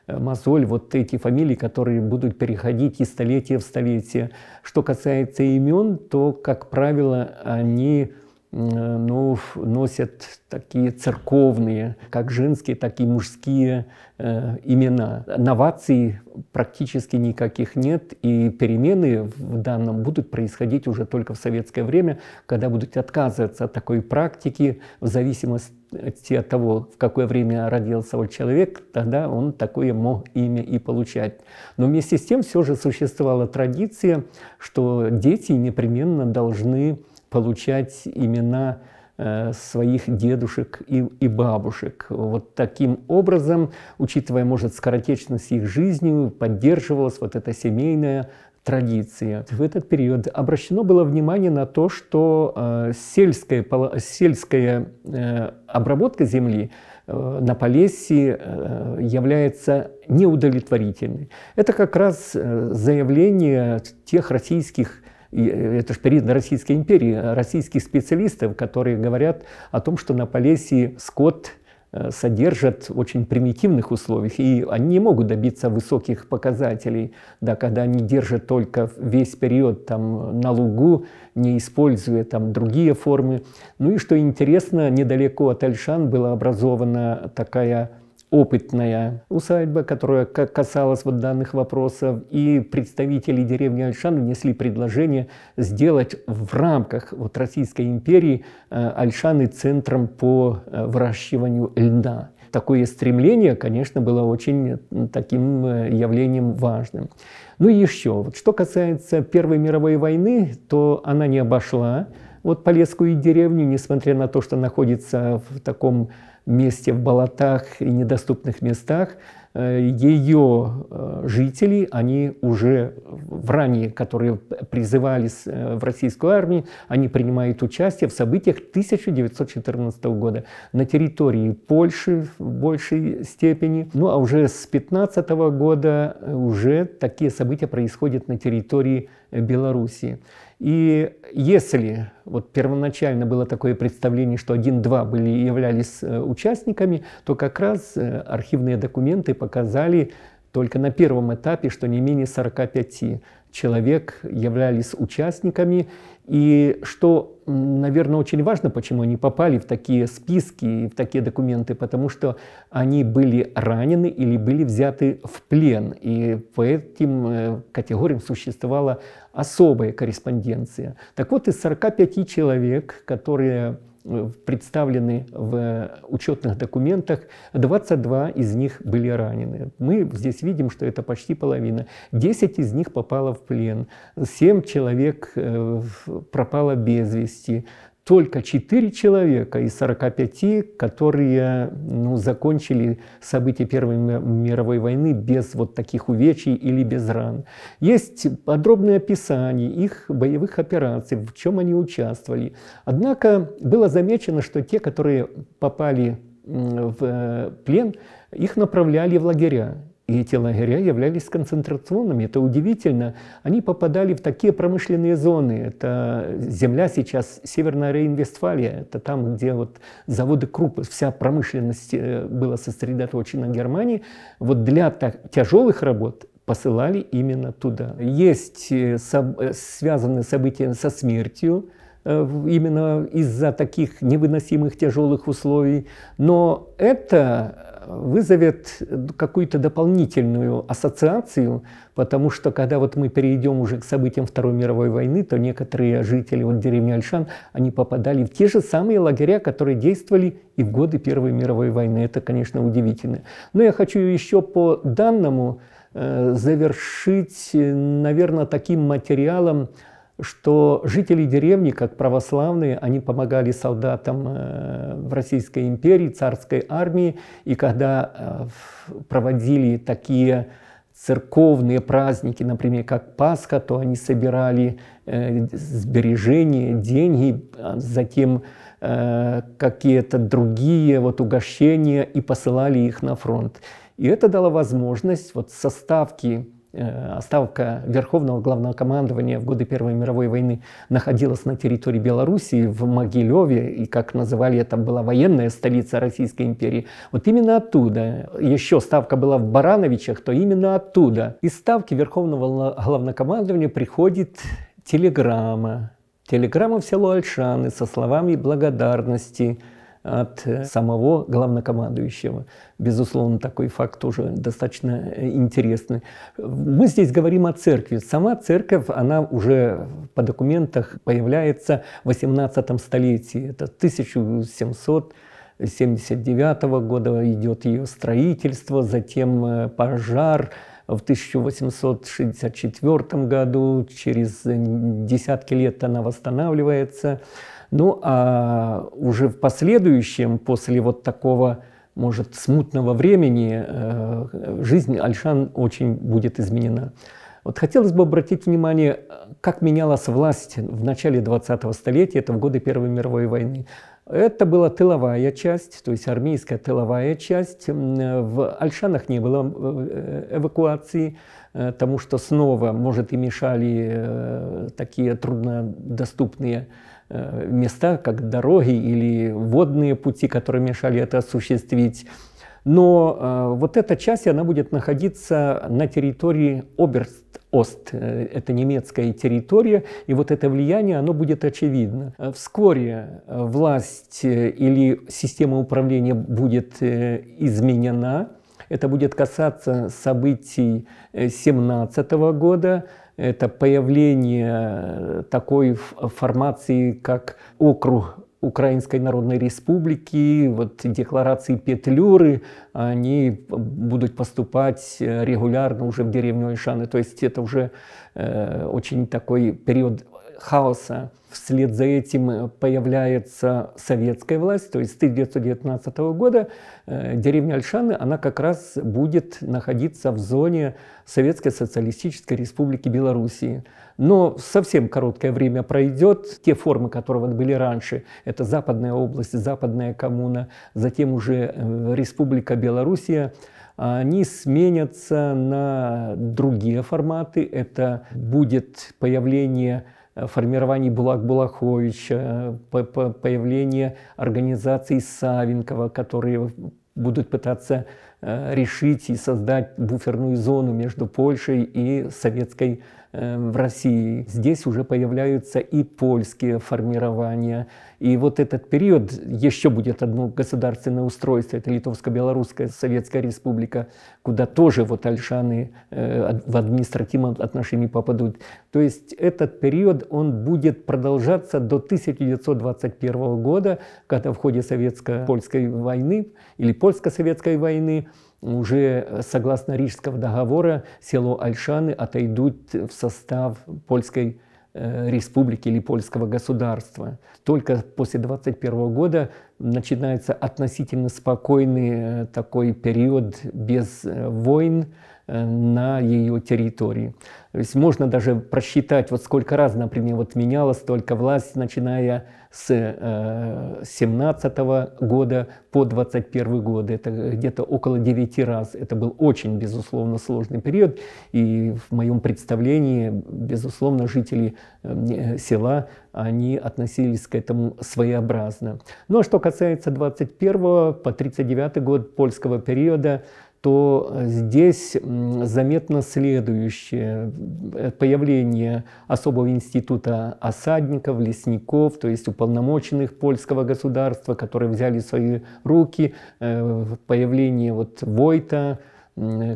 Э, мозоль вот эти фамилии, которые будут переходить из столетия в столетие. Что касается имен, то, как правило, они э, ну, носят такие церковные, как женские, так и мужские Э, имена. Новаций практически никаких нет, и перемены в данном будут происходить уже только в советское время, когда будут отказываться от такой практики в зависимости от того, в какое время родился вот человек, тогда он такое мог имя и получать. Но вместе с тем все же существовала традиция, что дети непременно должны получать имена Э, своих дедушек и, и бабушек. Вот таким образом, учитывая, может, скоротечность их жизни, поддерживалась вот эта семейная традиция. В этот период обращено было внимание на то, что э, сельская, сельская э, обработка земли э, на Полесье э, является неудовлетворительной. Это как раз э, заявление тех российских это же период Российской империи, российских специалистов, которые говорят о том, что на Полесье скот э, содержат в очень примитивных условиях, и они не могут добиться высоких показателей, да, когда они держат только весь период там, на лугу, не используя там, другие формы. Ну и что интересно, недалеко от Альшан была образована такая опытная усадьба, которая касалась вот данных вопросов, и представители деревни Альшан внесли предложение сделать в рамках вот Российской империи э, Альшаны центром по э, выращиванию льда. Такое стремление, конечно, было очень э, таким явлением важным. Ну и еще, вот что касается Первой мировой войны, то она не обошла вот Полесскую деревню, несмотря на то, что находится в таком месте, в болотах и недоступных местах, э, ее э, жители, они уже в ранее, которые призывались э, в российскую армию, они принимают участие в событиях 1914 года на территории Польши в большей степени. Ну а уже с 15 года уже такие события происходят на территории Беларуси И если вот первоначально было такое представление, что один-два были, являлись э, участниками, то как раз э, архивные документы показали только на первом этапе, что не менее 45 человек являлись участниками. И что, наверное, очень важно, почему они попали в такие списки, в такие документы, потому что они были ранены или были взяты в плен. И по этим э, категориям существовала особая корреспонденция. Так вот, из 45 человек, которые представлены в э, учетных документах, 22 из них были ранены. Мы здесь видим, что это почти половина. 10 из них попало в плен, 7 человек э, пропало без вести, только 4 человека из 45, которые ну, закончили события Первой мировой войны без вот таких увечий или без ран. Есть подробные описания их боевых операций, в чем они участвовали. Однако было замечено, что те, которые попали в э, плен, их направляли в лагеря. И эти лагеря являлись концентрационными. Это удивительно. Они попадали в такие промышленные зоны. Это земля сейчас Северная Рейн-Вестфалия. Это там, где вот заводы Круппы, вся промышленность э, была сосредоточена в Германии. Вот для тяжелых работ посылали именно туда. Есть э, э, связанные события со смертью, Э, именно из-за таких невыносимых тяжелых условий, но это э, вызовет какую-то дополнительную ассоциацию, потому что когда вот мы перейдем уже к событиям Второй мировой войны, то некоторые жители вот деревни Альшан, они попадали в те же самые лагеря, которые действовали и в годы Первой мировой войны. Это, конечно, удивительно. Но я хочу еще по данному э, завершить, наверное, таким материалом, что жители деревни, как православные, они помогали солдатам э, в Российской империи, царской армии, и когда э, проводили такие церковные праздники, например, как Пасха, то они собирали э, сбережения, деньги, а затем какие-то другие вот угощения и посылали их на фронт. И это дало возможность вот составки Э, ставка Верховного Главного Командования в годы Первой мировой войны находилась на территории Белоруссии, в Могилеве, и, как называли, это была военная столица Российской империи. Вот именно оттуда. Еще ставка была в Барановичах, то именно оттуда. Из ставки Верховного Главнокомандования приходит телеграмма. Телеграмма в село Альшаны со словами благодарности – от самого главнокомандующего. Безусловно, такой факт тоже достаточно э, интересный. Мы здесь говорим о церкви. Сама церковь, она уже по документах появляется в 18 столетии. Это 1700 1979 года идет ее строительство, затем э, пожар, в 1864 году, через э, десятки лет она восстанавливается. Ну а уже в последующем, после вот такого, может, смутного времени, э, жизнь Альшан очень будет изменена. Вот хотелось бы обратить внимание, как менялась власть в начале 20-го столетия, это в годы Первой мировой войны. Это была тыловая часть, то есть армейская тыловая часть. В Альшанах не было э, эвакуации, потому э, что снова, может, и мешали такие труднодоступные Э, места, как дороги или водные пути, которые мешали это осуществить. Но э, вот эта часть, она будет находиться на территории Оберст-Ост. Э, это немецкая территория, и вот это влияние, оно будет очевидно. Э, вскоре власть или система управления будет изменена. Это будет касаться событий 17 года, это появление такой формации, как округ Украинской Народной Республики, вот декларации Петлюры, они будут поступать э, регулярно уже в деревню Ишаны. То есть это уже э, очень такой период хаоса. Вслед за этим э, появляется советская власть, то есть с 1919 года э, деревня Альшаны, она как раз будет находиться в зоне Советской Социалистической Республики Белоруссии. Но совсем короткое время пройдет, те формы, которые были раньше, это Западная область, Западная коммуна, затем уже э, Республика Белоруссия, они сменятся на другие форматы. Это будет появление Э, формирование Булак-Булаховича, э, появление организации Савенкова, которые будут пытаться э, решить и создать буферную зону между Польшей и Советской Эм, в России. Здесь уже появляются и польские формирования. И вот этот период, еще будет одно государственное устройство, это Литовско-Белорусская Советская Республика, куда тоже вот альшаны э, в административном отношении попадут. То есть этот период, он будет продолжаться до 1921 года, когда в ходе Советско-Польской войны или Польско-Советской войны уже э, согласно Рижского договора село Альшаны отойдут в состав польской э, республики или польского государства. Только после 21 года начинается относительно спокойный э, такой период без войн, Э, на ее территории. То есть можно даже просчитать, вот сколько раз, например, вот менялась только власть, начиная с э, -го года по 21 год. Это где-то около 9 раз. Это был очень, безусловно, сложный период. И в моем представлении, безусловно, жители э, села, они относились к этому своеобразно. Ну а что касается 21 по 39 год польского периода, то э, здесь заметно следующее э, появление особого института осадников, лесников, то есть уполномоченных польского государства, которые взяли свои руки, э, появление вот Войта,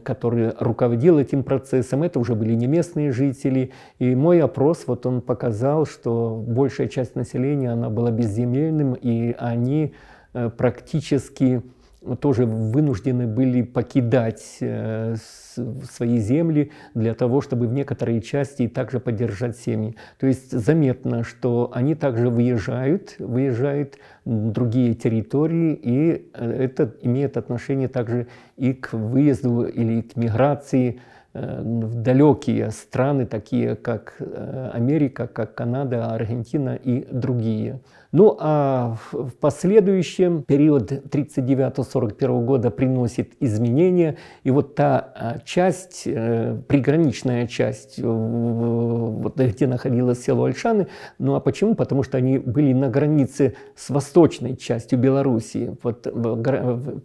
который руководил этим процессом, это уже были не местные жители. И мой опрос, вот он показал, что большая часть населения, она была безземельным, и они практически тоже вынуждены были покидать э, свои земли для того, чтобы в некоторые части также поддержать семьи. То есть заметно, что они также выезжают, выезжают в другие территории, и э, это имеет отношение также и к выезду или к миграции э, в далекие страны, такие как Америка, как Канада, Аргентина и другие. Ну а в последующем период 1939-1941 года приносит изменения, и вот та а, часть, э, приграничная часть, э, вот э, где находилось село Альшаны, ну а почему? Потому что они были на границе с восточной частью Белоруссии. Вот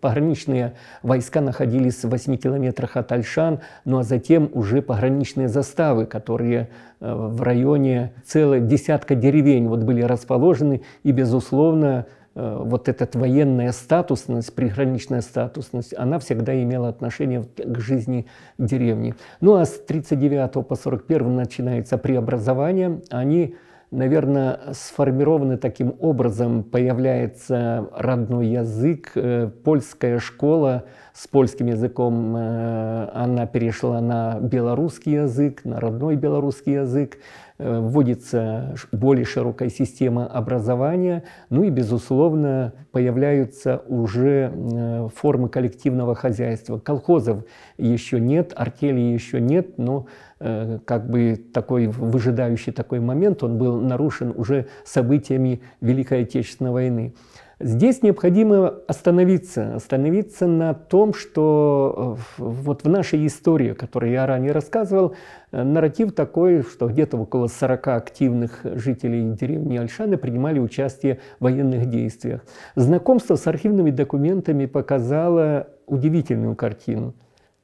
пограничные войска находились в 8 километрах от Альшан, ну а затем уже пограничные заставы, которые Э, в районе целая десятка деревень вот были расположены, и, безусловно, э, вот эта военная статусность, приграничная статусность, она всегда имела отношение к жизни деревни. Ну а с 39 по 41 начинается преобразование. Они наверное, сформированы таким образом. Появляется родной язык, э, польская школа с польским языком, э, она перешла на белорусский язык, на родной белорусский язык. Э, вводится более широкая система образования, ну и, безусловно, появляются уже э, формы коллективного хозяйства. Колхозов еще нет, артели еще нет, но э, как бы такой выжидающий такой момент, он был нарушен уже событиями Великой Отечественной войны. Здесь необходимо остановиться, остановиться на том, что вот в нашей истории, которую я ранее рассказывал, Э, нарратив такой, что где-то около 40 активных жителей деревни Альшаны принимали участие в военных действиях. Знакомство с архивными документами показало удивительную картину.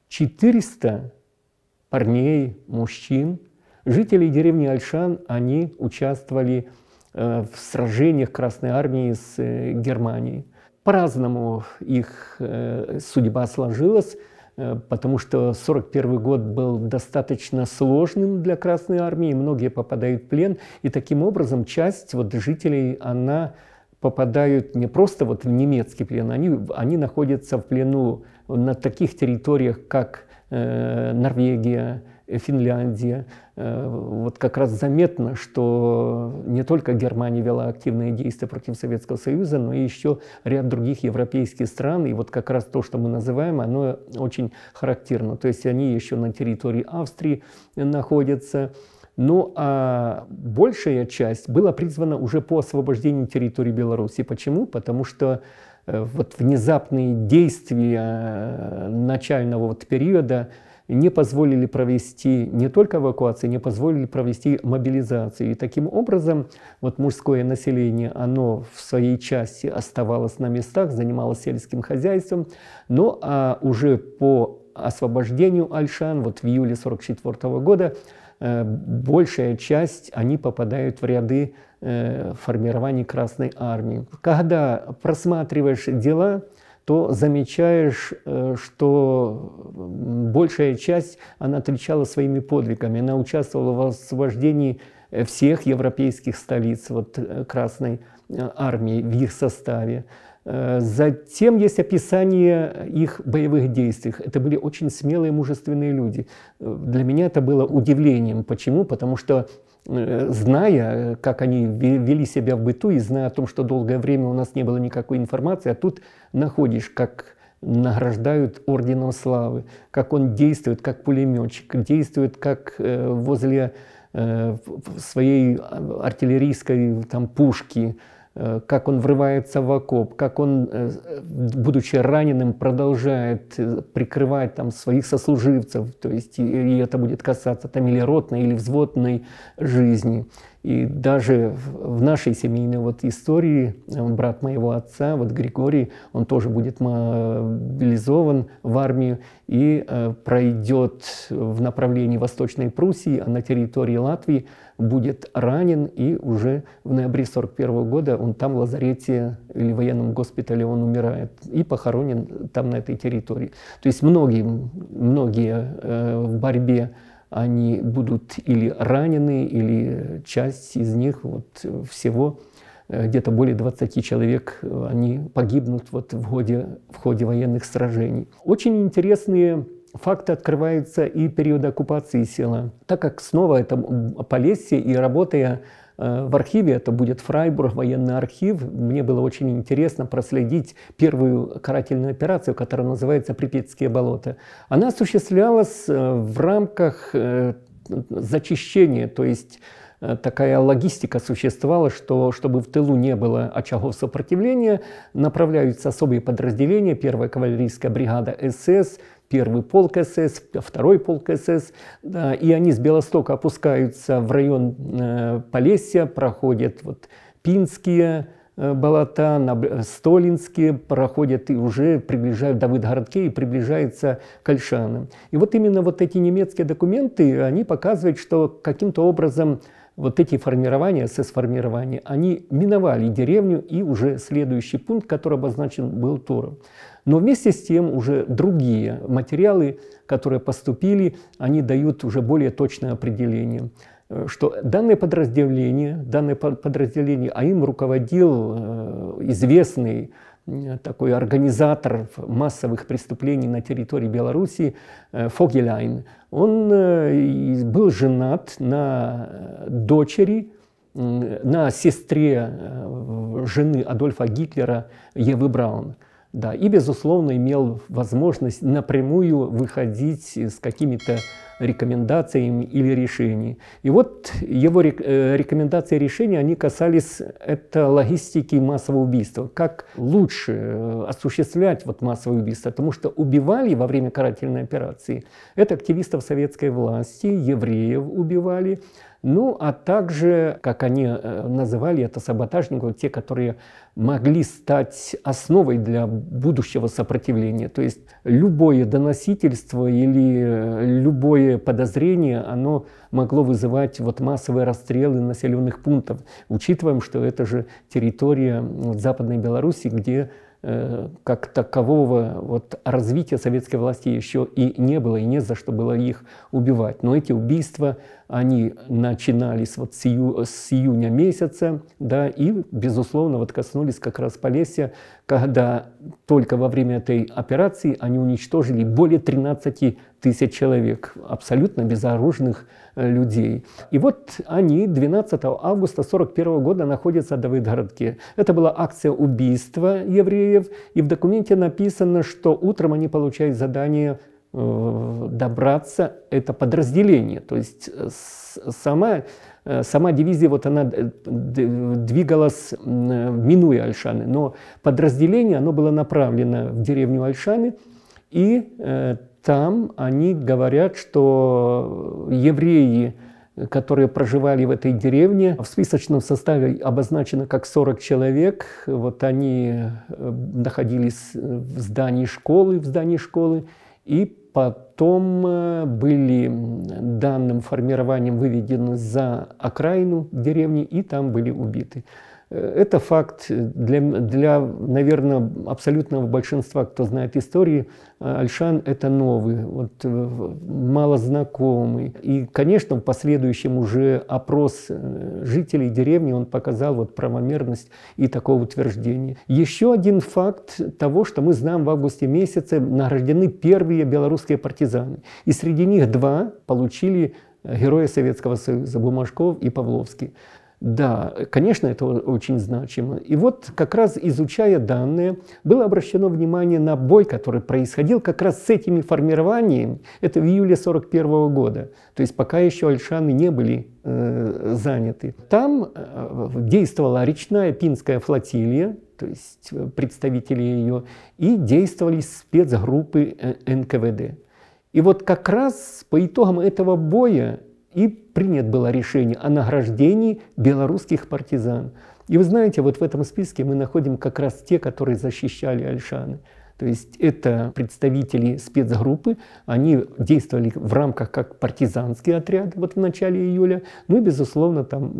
400 парней, мужчин, жителей деревни Альшан, они участвовали э, в сражениях Красной Армии с э, Германией. По-разному их судьба сложилась. Э, потому что 1941 год был достаточно сложным для Красной Армии, многие попадают в плен, и таким образом часть вот жителей, она попадают не просто вот в немецкий плен, они, они находятся в плену на таких территориях, как э, Норвегия, Э, Финляндия. Э, вот как раз заметно, что не только Германия вела активные действия против Советского Союза, но и еще ряд других европейских стран. И вот как раз то, что мы называем, оно очень характерно. То есть они еще на территории Австрии находятся. Ну а большая часть была призвана уже по освобождению территории Беларуси. Почему? Потому что э, вот внезапные действия начального вот периода не позволили провести не только эвакуации, не позволили провести мобилизации, И таким образом вот мужское население, оно в своей части оставалось на местах, занималось сельским хозяйством, но а, уже по освобождению Альшан, вот в июле 1944 года, э, большая часть, они попадают в ряды э, формирования Красной Армии. Когда просматриваешь дела то замечаешь, э, что большая часть, она отличала своими подвигами. Она участвовала в освобождении э, всех европейских столиц вот, э, Красной армии в их составе. Затем есть описание их боевых действий. Это были очень смелые, мужественные люди. Для меня это было удивлением. Почему? Потому что Э, зная, как они вели себя в быту, и зная о том, что долгое время у нас не было никакой информации, а тут находишь, как награждают орденом славы, как он действует, как пулеметчик, действует как э, возле э, своей артиллерийской там, пушки, Э, как он врывается в окоп, как он, э, будучи раненым, продолжает э, прикрывать там своих сослуживцев, то есть и, это будет касаться там или ротной, или взводной жизни. И даже в нашей семейной вот истории э, брат моего отца, вот Григорий, он тоже будет мобилизован в армию и э, пройдет в направлении Восточной Пруссии, а на территории Латвии будет ранен, и уже в ноябре 1941 года он там в лазарете или в военном госпитале он умирает и похоронен там на этой территории. То есть многие, многие э, в борьбе они будут или ранены, или часть из них, вот э, всего э, где-то более 20 человек, э, они погибнут вот в ходе, в ходе военных сражений. Очень интересные факты открываются и периода оккупации села. Так как снова это Полесье и работая Э, в архиве, это будет Фрайбург, военный архив. Мне было очень интересно проследить первую карательную операцию, которая называется «Припятские болота». Она осуществлялась э, в рамках э, зачищения, то есть Э, такая логистика существовала, что чтобы в тылу не было очагов сопротивления, направляются особые подразделения, первая кавалерийская бригада СС, первый полк СС, второй полк СС, да, и они с Белостока опускаются в район э, Полесья, проходят вот Пинские э, болота, на, Столинские, проходят и уже приближают Давыдгородке и приближаются к Ольшанам. И вот именно вот эти немецкие документы, они показывают, что каким-то образом вот эти формирования, СС-формирования, они миновали деревню и уже следующий пункт, который обозначен был Тором. Но вместе с тем уже другие материалы, которые поступили, они дают уже более точное определение э, что данное подразделение, данное подразделение, а им руководил э, известный Э, такой организатор массовых преступлений на территории Беларуси э, Фогеляйн, он э, был женат на дочери, на сестре жены Адольфа Гитлера Евы Браун. Да, и, безусловно, имел возможность напрямую выходить с какими-то рекомендациями или решениями. И вот его э, рекомендации и решения, они касались это логистики массового убийства. Как лучше э, осуществлять вот массовое убийство, потому что убивали во время карательной операции. Это активистов советской власти, евреев убивали, ну, а также, как они э, называли это, саботажников, те, которые могли стать основой для будущего сопротивления. То есть любое доносительство или э, любое подозрение, оно могло вызывать вот массовые расстрелы населенных пунктов. Учитываем, что это же территория Западной Беларуси, где э, как такового вот, развития советской власти еще и не было, и не за что было их убивать. Но эти убийства они начинались вот с, ию, с июня месяца, да, и, безусловно, вот коснулись как раз Полесья, когда только во время этой операции они уничтожили более 13 тысяч человек, абсолютно безоружных э, людей. И вот они 12 августа 1941 года находятся в Давыдгородке. Это была акция убийства евреев, и в документе написано, что утром они получают задание Э, добраться это подразделение. То есть э, сама, э, сама дивизия вот она двигалась, минуя Альшаны, но подразделение оно было направлено в деревню Альшаны, и там они говорят, что евреи, которые проживали в этой деревне, в списочном составе обозначено как 40 человек. Вот они находились в здании школы, в здании школы, и потом э, были данным формированием выведены за окраину деревни и там были убиты. Это факт для, для, наверное, абсолютного большинства, кто знает истории. А, Альшан – это новый, вот, малознакомый. И, конечно, в последующем уже опрос э, жителей деревни, он показал вот правомерность и такого утверждения. Еще один факт того, что мы знаем, в августе месяце награждены первые белорусские партизаны. И среди них два получили э, Героя Советского Союза – Бумажков и Павловский. Да, конечно, это очень значимо. И вот как раз изучая данные, было обращено внимание на бой, который происходил как раз с этими формированиями. Это в июле 1941 -го года. То есть пока еще Альшаны не были э, заняты. Там э, действовала речная Пинская флотилия, то есть э, представители ее, и действовали спецгруппы э, НКВД. И вот как раз по итогам этого боя и принято было решение о награждении белорусских партизан. И вы знаете, вот в этом списке мы находим как раз те, которые защищали Альшаны. То есть это представители спецгруппы, они действовали в рамках как партизанский отряд. вот в начале июля, ну и, безусловно, там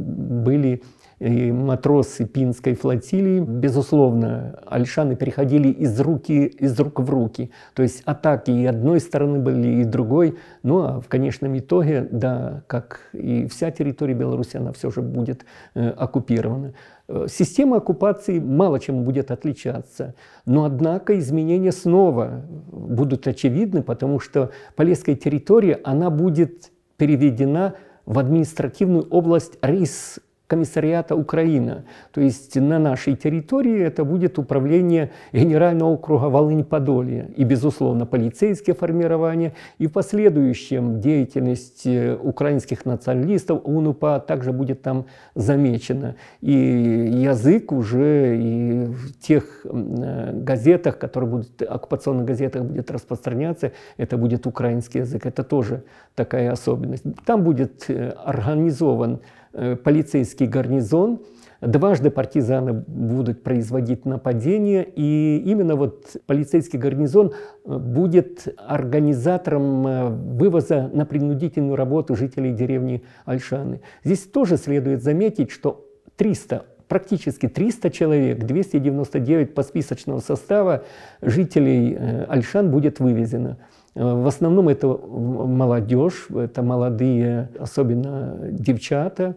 были и матросы Пинской флотилии, безусловно, Альшаны переходили из, руки, из рук в руки. То есть атаки и одной стороны были, и другой. Ну а в конечном итоге, да, как и вся территория Беларуси, она все же будет э, оккупирована. Э, система оккупации мало чем будет отличаться, но однако изменения снова будут очевидны, потому что Полесская территория, она будет переведена в административную область РИС, комиссариата Украина. То есть на нашей территории это будет управление Генерального округа Волынь-Подолье и, безусловно, полицейские формирования и в последующем деятельность э, украинских националистов УНУПА также будет там замечена. И язык уже и в тех э, газетах, которые будут, оккупационных газетах будет распространяться, это будет украинский язык. Это тоже такая особенность. Там будет э, организован Э, полицейский гарнизон. Дважды партизаны будут производить нападение, и именно вот полицейский гарнизон э, будет организатором э, вывоза на принудительную работу жителей деревни Альшаны. Здесь тоже следует заметить, что 300 практически 300 человек, 299 по списочного состава жителей Альшан будет вывезено. Э, в основном это молодежь, это молодые, особенно девчата,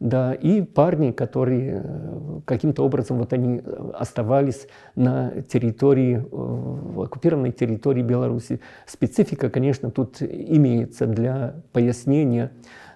да, и парни, которые э, каким-то образом вот они оставались на территории, э, в оккупированной территории Беларуси. Специфика, конечно, тут имеется для пояснения.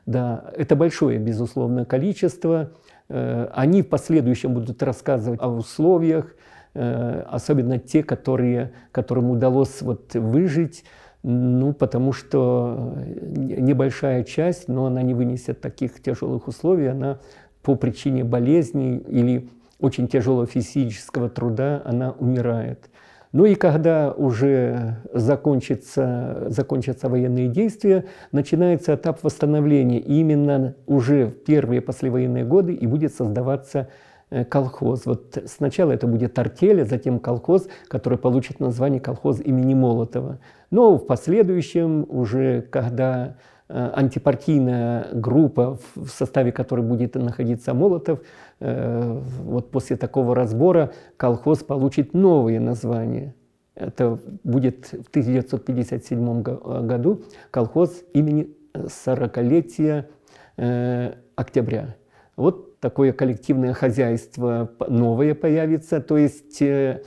Да, это большое, безусловно, количество. Они в последующем будут рассказывать о условиях, особенно те, которые, которым удалось вот выжить, ну, потому что э, небольшая часть, но она не вынесет таких тяжелых условий, она по причине болезни или очень тяжелого физического труда, она умирает. Ну и когда уже закончится, закончатся военные действия, начинается этап восстановления. И именно уже в первые послевоенные годы и будет создаваться Э, колхоз. Вот сначала это будет артель, затем колхоз, который получит название колхоз имени Молотова. Но в последующем, уже когда э, антипартийная группа, в составе которой будет находиться Молотов, э, вот после такого разбора колхоз получит новые названия. Это будет в 1957 году колхоз имени 40-летия октября. Вот такое коллективное хозяйство новое появится. То есть э,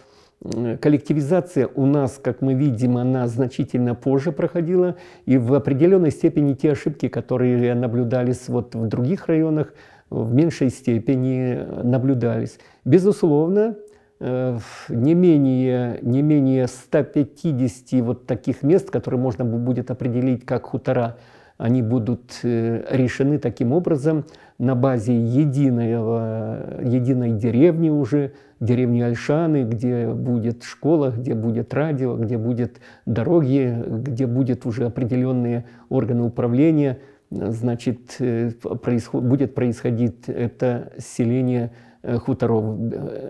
коллективизация у нас, как мы видим, она значительно позже проходила, и в определенной степени те ошибки, которые наблюдались вот в других районах, в меньшей степени э, наблюдались. Безусловно, э, не менее, не менее 150 вот таких мест, которые можно будет определить как хутора – они будут э, решены таким образом на базе единого, единой деревни уже, деревни Альшаны, где будет школа, где будет радио, где будет дороги, где будут уже определенные органы управления. Значит, э, происход, будет происходить это селение э, хуторов.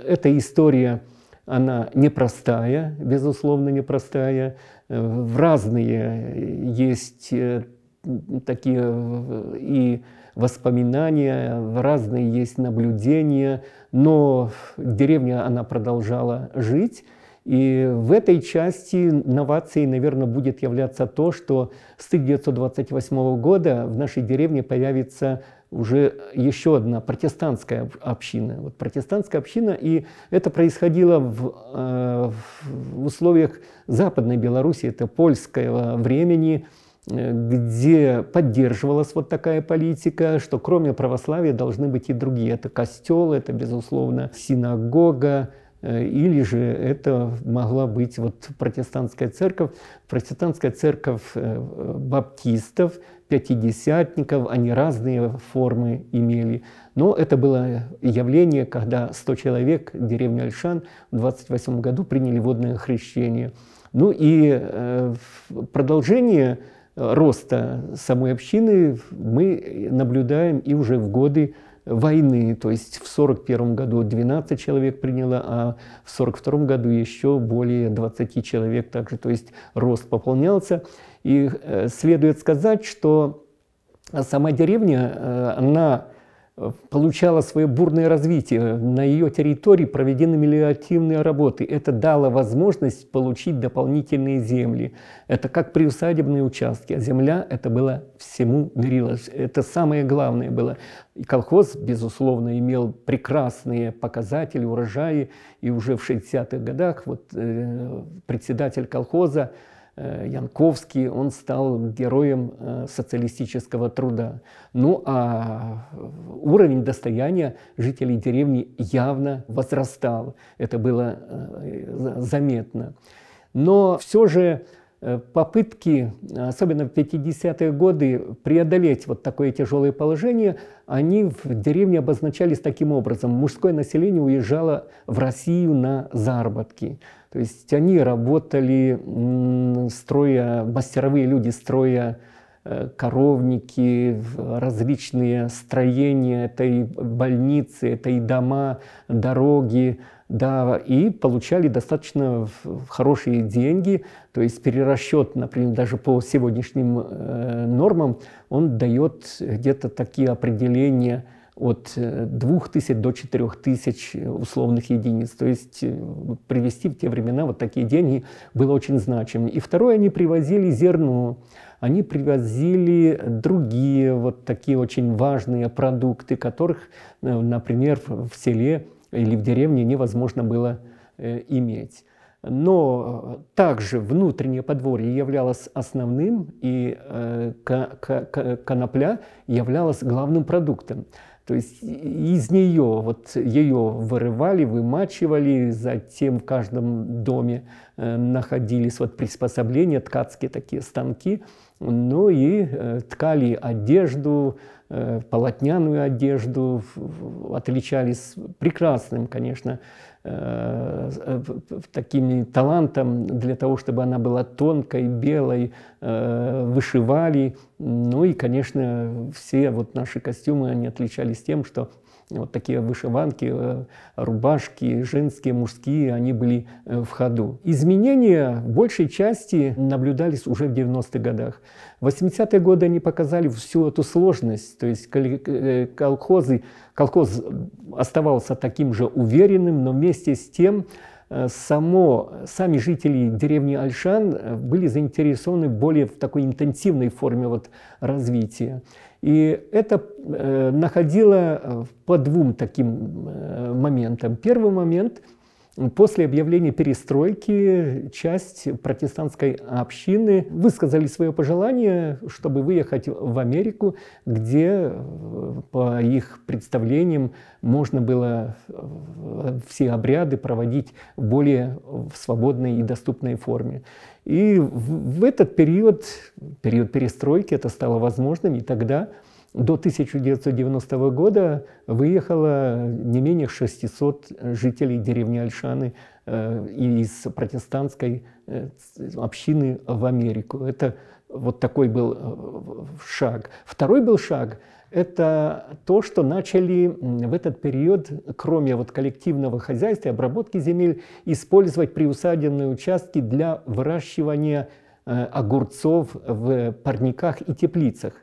Эта история она непростая, безусловно, непростая. В разные есть такие э, и воспоминания, разные есть наблюдения, но деревня, она продолжала жить. И в этой части новацией, наверное, будет являться то, что с 1928 года в нашей деревне появится уже еще одна протестантская община. Вот протестантская община, и это происходило в, э, в условиях Западной Беларуси, это польское времени, Э, где поддерживалась вот такая политика, что кроме православия должны быть и другие. Это костел, это, безусловно, синагога, э, или же это могла быть вот протестантская церковь, протестантская церковь э, баптистов, пятидесятников, они разные формы имели. Но это было явление, когда 100 человек деревня Альшан в 28 году приняли водное хрещение. Ну и продолжение роста самой общины мы наблюдаем и уже в годы войны. То есть в 1941 году 12 человек приняло, а в 1942 году еще более 20 человек также. То есть рост пополнялся. И э, следует сказать, что сама деревня, э, она Э, получала свое бурное развитие. На ее территории проведены мелиоративные работы. Это дало возможность получить дополнительные земли. Это как приусадебные участки. А земля это было всему мерило. Это самое главное было. И колхоз, безусловно, имел прекрасные показатели, урожаи. И уже в 60-х годах вот, э, председатель колхоза Э, Янковский, он стал героем э, социалистического труда. Ну а э, уровень достояния жителей деревни явно возрастал, это было заметно. Но все же попытки, особенно в 50-е годы, преодолеть вот такое тяжелое положение, они в деревне обозначались таким образом. Мужское население уезжало в Россию на заработки. То есть они работали, строя, мастеровые люди, строя э, коровники, различные строения, это и больницы, это и дома, дороги, да, и получали достаточно хорошие деньги, то есть перерасчет, например, даже по сегодняшним э, нормам, он дает где-то такие определения – от 2000 э, до 4000 э, условных единиц. То есть э, привезти в те времена вот такие деньги было очень значимо. И второе, они привозили зерно, они привозили другие вот такие очень важные продукты, которых, например, в селе или в деревне невозможно было иметь. Но также внутреннее подворье являлось основным, и конопля являлась главным продуктом. То есть из нее, вот ее вырывали, вымачивали, затем в каждом доме э, находились вот приспособления, ткацкие такие станки, ну и э, ткали одежду, э, полотняную одежду, отличались прекрасным, конечно, Э, э, таким талантом для того, чтобы она была тонкой, белой, э, вышивали. Ну и, конечно, все вот наши костюмы, они отличались тем, что вот такие вышиванки, э, рубашки, женские, мужские, они были э, в ходу. Изменения в большей части наблюдались уже в 90-х годах. В 80-е годы они показали всю эту сложность, то есть э, колхозы, колхоз оставался таким же уверенным, но вместе с тем само, сами жители деревни Альшан были заинтересованы более в такой интенсивной форме вот развития. И это э, находило э, по двум таким э, моментам. Первый момент – После объявления перестройки часть протестантской общины высказали свое пожелание, чтобы выехать в Америку, где, по их представлениям, можно было э, все обряды проводить более свободной и доступной форме. И в этот период, период перестройки, это стало возможным, и тогда до 1990 года выехало не менее 600 жителей деревни Альшаны э, из протестантской э, общины в Америку. Это вот такой был э, шаг. Второй был шаг – это то, что начали в этот период, кроме вот коллективного хозяйства и обработки земель, использовать приусадебные участки для выращивания огурцов в парниках и теплицах.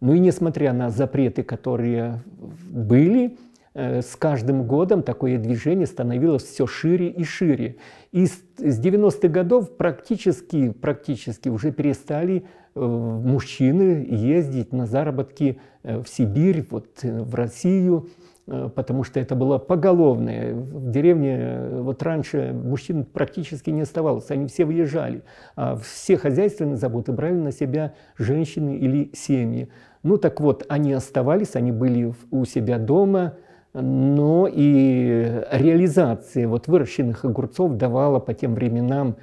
Ну и несмотря на запреты, которые были, э, с каждым годом такое движение становилось все шире и шире. И с 90-х годов практически, практически уже перестали э, мужчины ездить на заработки э, в Сибирь, вот, в Россию. Э, потому что это было поголовное. В деревне э, вот раньше мужчин практически не оставалось, они все выезжали. А все хозяйственные заботы брали на себя женщины или семьи. Ну так вот, они оставались, они были у себя дома, но и реализация вот выращенных огурцов давала по тем временам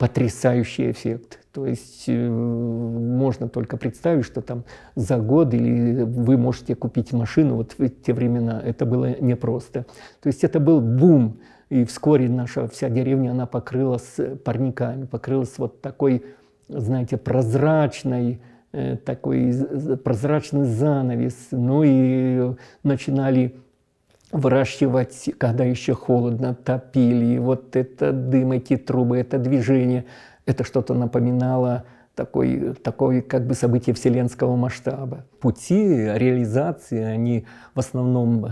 потрясающий эффект. То есть э, можно только представить, что там за год или вы можете купить машину. Вот в те времена это было непросто. То есть это был бум. И вскоре наша вся деревня, она покрылась э, парниками, покрылась вот такой, знаете, прозрачной, э, такой прозрачный занавес. Ну и начинали выращивать, когда еще холодно, топили. Вот это дым, эти трубы, это движение, это что-то напоминало такой, такой как бы событие вселенского масштаба. Пути реализации, они в основном э,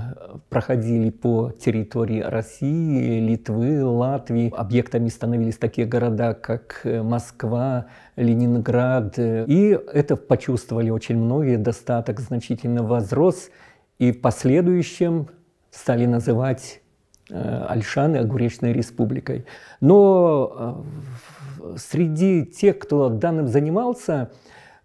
проходили по территории России, Литвы, Латвии. Объектами становились такие города, как э, Москва, Ленинград. И это почувствовали очень многие, достаток значительно возрос. И в последующем стали называть э, Альшаны огуречной республикой. Но э, среди тех, кто данным занимался,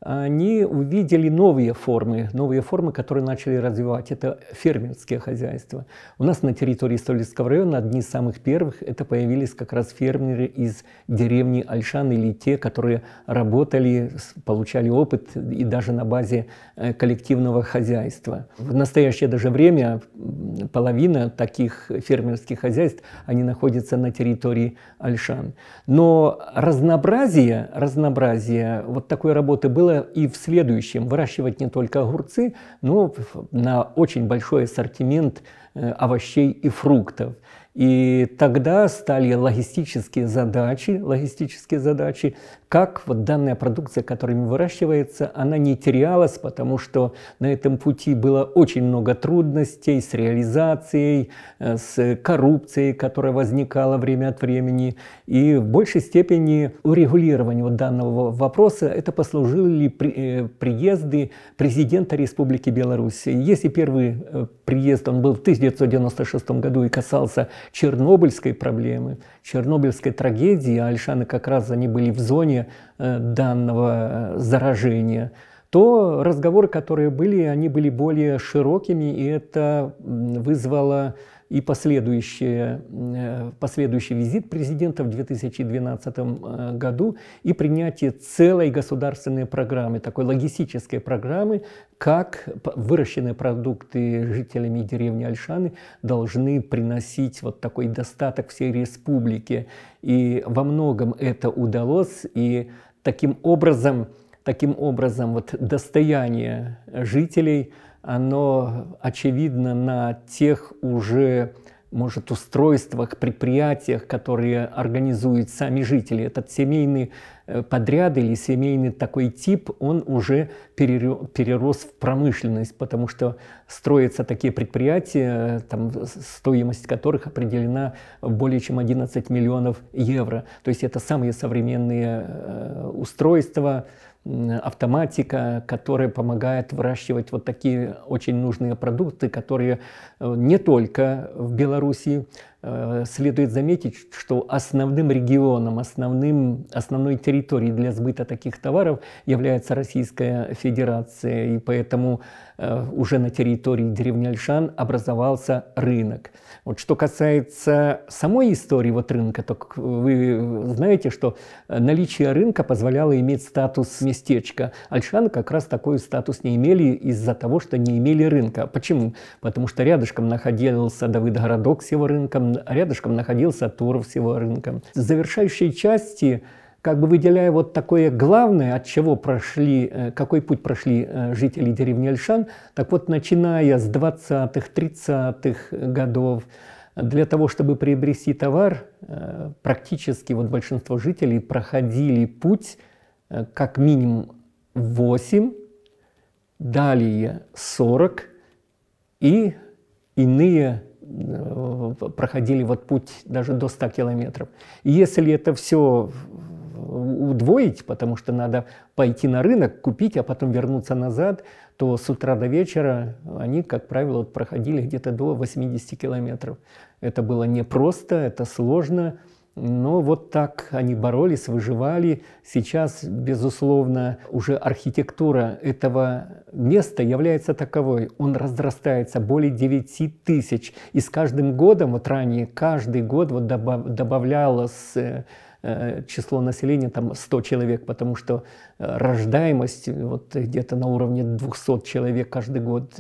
они увидели новые формы, новые формы, которые начали развивать. Это фермерские хозяйства. У нас на территории Столицкого района одни из самых первых это появились как раз фермеры из деревни Альшан или те, которые работали, получали опыт и даже на базе э, коллективного хозяйства. В настоящее даже время половина таких фермерских хозяйств, они находятся на территории Альшан. Но разнообразие, разнообразие вот такой работы было было и в следующем выращивать не только огурцы, но на очень большой ассортимент э, овощей и фруктов. И тогда стали логистические задачи, логистические задачи как вот данная продукция, которая выращивается, она не терялась, потому что на этом пути было очень много трудностей с реализацией, э, с коррупцией, которая возникала время от времени. И в большей степени урегулирование вот данного вопроса это послужили при, э, приезды президента Республики Беларусь. Если первый э, приезд он был в 1996 году и касался Чернобыльской проблемы, чернобыльской трагедии, а Альшаны как раз они были в зоне э, данного э, заражения, то разговоры, которые были, они были более широкими, и это вызвало и последующие, э, последующий визит президента в 2012 э, году и принятие целой государственной программы, такой логистической программы, как выращенные продукты жителями деревни Альшаны должны приносить вот такой достаток всей республике. И во многом это удалось, и таким образом, таким образом вот достояние жителей – оно очевидно на тех уже может, устройствах, предприятиях, которые организуют сами жители. Этот семейный э, подряд или семейный такой тип, он уже перерос в промышленность, потому что строятся такие предприятия, там, стоимость которых определена более чем 11 миллионов евро. То есть это самые современные э, устройства, автоматика, которая помогает выращивать вот такие очень нужные продукты, которые э, не только в Беларуси. Э, следует заметить, что основным регионом, основным, основной территорией для сбыта таких товаров является Российская Федерация, и поэтому э, уже на территории деревни Альшан образовался рынок – вот что касается самой истории вот рынка, то вы знаете, что э, наличие рынка позволяло иметь статус местечка. Альшан как раз такой статус не имели из-за того, что не имели рынка. Почему? Потому что рядышком находился Давыд городок с его рынком, рядышком находился Туров с его рынком. В завершающей части как бы выделяя вот такое главное, от чего прошли, э, какой путь прошли э, жители деревни Альшан, так вот, начиная с 20-х, 30-х годов, для того, чтобы приобрести товар, э, практически вот большинство жителей проходили путь как минимум 8, далее 40, и иные проходили вот путь даже до 100 километров. И если это все удвоить, потому что надо пойти на рынок, купить, а потом вернуться назад, то с утра до вечера они, как правило, проходили где-то до 80 километров. Это было непросто, это сложно, но вот так они боролись, выживали. Сейчас, безусловно, уже архитектура этого места является таковой. Он разрастается более 9 тысяч. И с каждым годом, вот ранее, каждый год вот добав, добавлялось э, Э, число населения там 100 человек, потому что э, рождаемость э, вот где-то на уровне 200 человек каждый год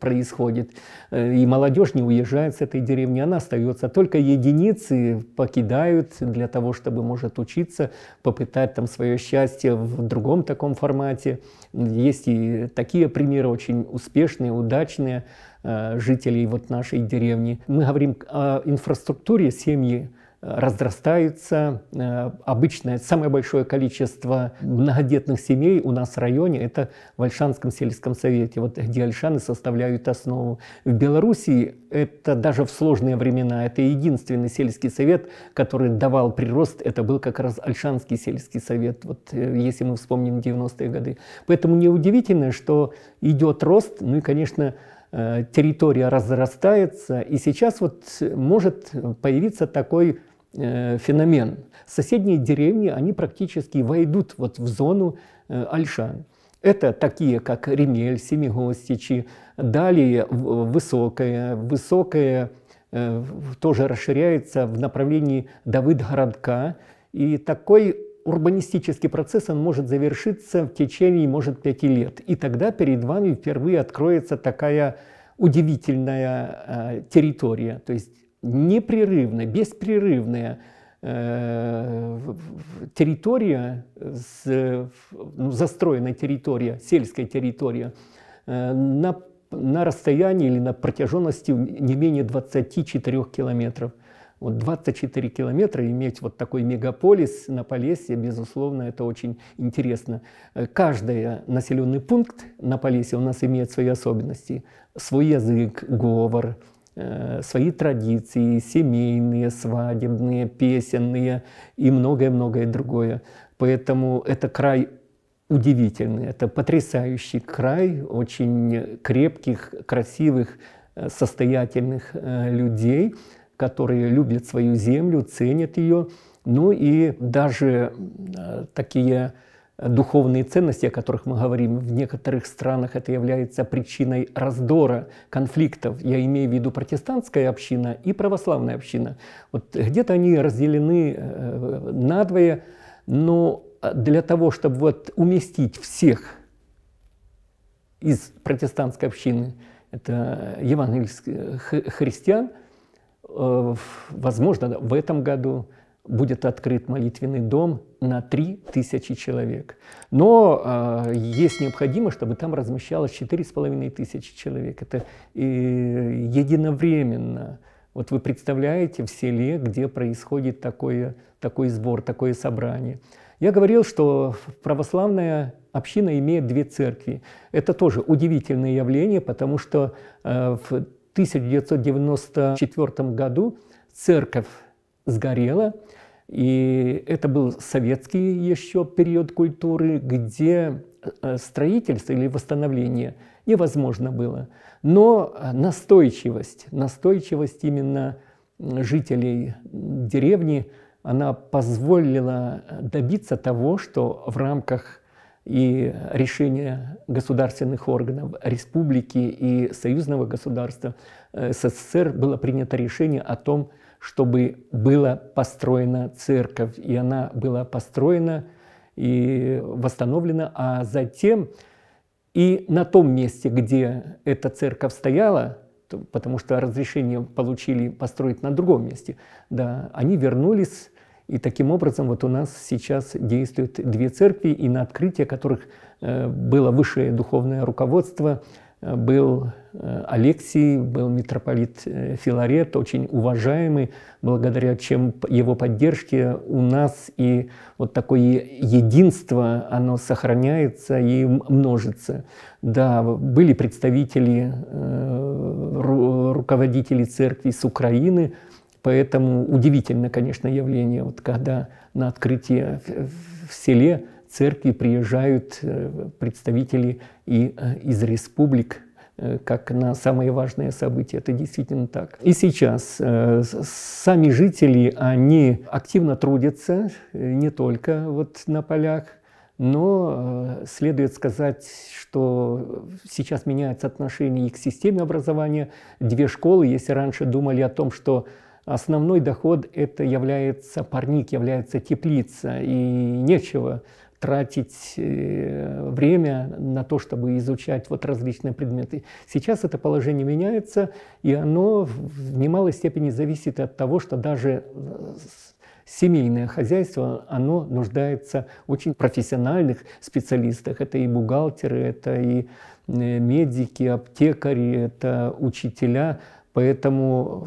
происходит. И молодежь не уезжает с этой деревни, она остается. Только единицы покидают для того, чтобы, может, учиться, попытать там свое счастье в другом таком формате. Есть и такие примеры очень успешные, удачные жителей вот нашей деревни. Мы говорим о инфраструктуре семьи, разрастаются. Э, обычно самое большое количество многодетных семей у нас в районе – это в альшанском сельском совете, вот где альшаны составляют основу. В Белоруссии это даже в сложные времена, это единственный сельский совет, который давал прирост, это был как раз альшанский сельский совет, вот э, если мы вспомним 90-е годы. Поэтому неудивительно, что идет рост, ну и, конечно, э, территория разрастается, и сейчас вот может появиться такой Э, феномен. Соседние деревни, они практически войдут вот в зону э, Альшан. Это такие, как Ремель, Семигостичи, далее Высокое. Высокое э, тоже расширяется в направлении Давыд-Городка. И такой урбанистический процесс он может завершиться в течение, может, пяти лет. И тогда перед вами впервые откроется такая удивительная территория. То есть непрерывно, беспрерывная э, территория, ну, застроенная территория, сельская территория, э, на, на расстоянии или на протяженности не менее 24 километров. Вот 24 километра иметь вот такой мегаполис на Полесье, безусловно, это очень интересно. Э, каждый населенный пункт на Полесье у нас имеет свои особенности. Свой язык, говор, Э, свои традиции, семейные, свадебные, песенные и многое-многое другое. Поэтому это край удивительный, это потрясающий край очень крепких, красивых, э, состоятельных э, людей, которые любят свою землю, ценят ее. Ну и даже такие духовные ценности, о которых мы говорим, в некоторых странах это является причиной раздора, конфликтов. Я имею в виду протестантская община и православная община. Вот где-то они разделены э, надвое, но для того, чтобы вот уместить всех из протестантской общины, это евангельских христиан, э, возможно, в этом году, будет открыт молитвенный дом на 3000 человек. Но э, есть необходимо, чтобы там размещалось 4500 человек. Это э, единовременно. Вот вы представляете в селе, где происходит такое, такой сбор, такое собрание. Я говорил, что православная община имеет две церкви. Это тоже удивительное явление, потому что э, в 1994 году церковь сгорела И это был советский еще период культуры, где э, строительство или восстановление невозможно было. Но э, настойчивость, настойчивость именно жителей деревни, она позволила э, добиться того, что в рамках и решения государственных органов республики и союзного государства СССР было принято решение о том, чтобы была построена церковь. И она была построена и восстановлена, а затем и на том месте, где эта церковь стояла, потому что разрешение получили построить на другом месте, да, они вернулись, и таким образом вот у нас сейчас действуют две церкви, и на открытие которых э, было высшее духовное руководство, э, был Э, Алексий, был митрополит э, Филарет, очень уважаемый, благодаря чем его поддержке у нас и вот такое единство, оно сохраняется и множится. Да, были представители, э, руководители церкви с Украины, поэтому удивительно, конечно, явление, вот когда на открытие в селе церкви приезжают представители и из республик Э, как на самые важные события. Это действительно так. И сейчас э, сами жители, они активно трудятся, э, не только вот на полях, но следует сказать, что сейчас меняется отношение и к системе образования. Две школы, если раньше думали о том, что основной доход это является парник, является теплица, и нечего тратить э, время на то, чтобы изучать вот различные предметы. Сейчас это положение меняется, и оно в немалой степени зависит от того, что даже э, семейное хозяйство, оно нуждается в очень профессиональных специалистах. Это и бухгалтеры, это и э, медики, аптекари, это учителя. Поэтому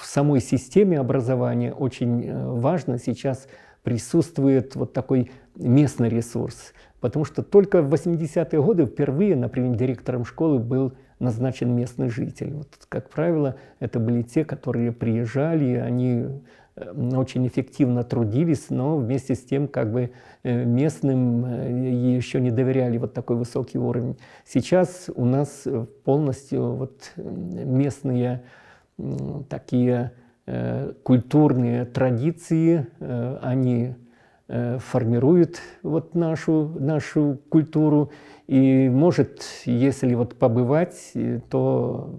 в самой системе образования очень важно сейчас присутствует вот такой местный ресурс, потому что только в 80-е годы впервые, например, директором школы был назначен местный житель. Вот, как правило, это были те, которые приезжали, они э, очень эффективно трудились, но вместе с тем как бы э, местным э, еще не доверяли вот такой высокий уровень. Сейчас у нас полностью вот местные такие культурные традиции, они Э, формирует вот нашу, нашу культуру и может, если вот побывать, э, то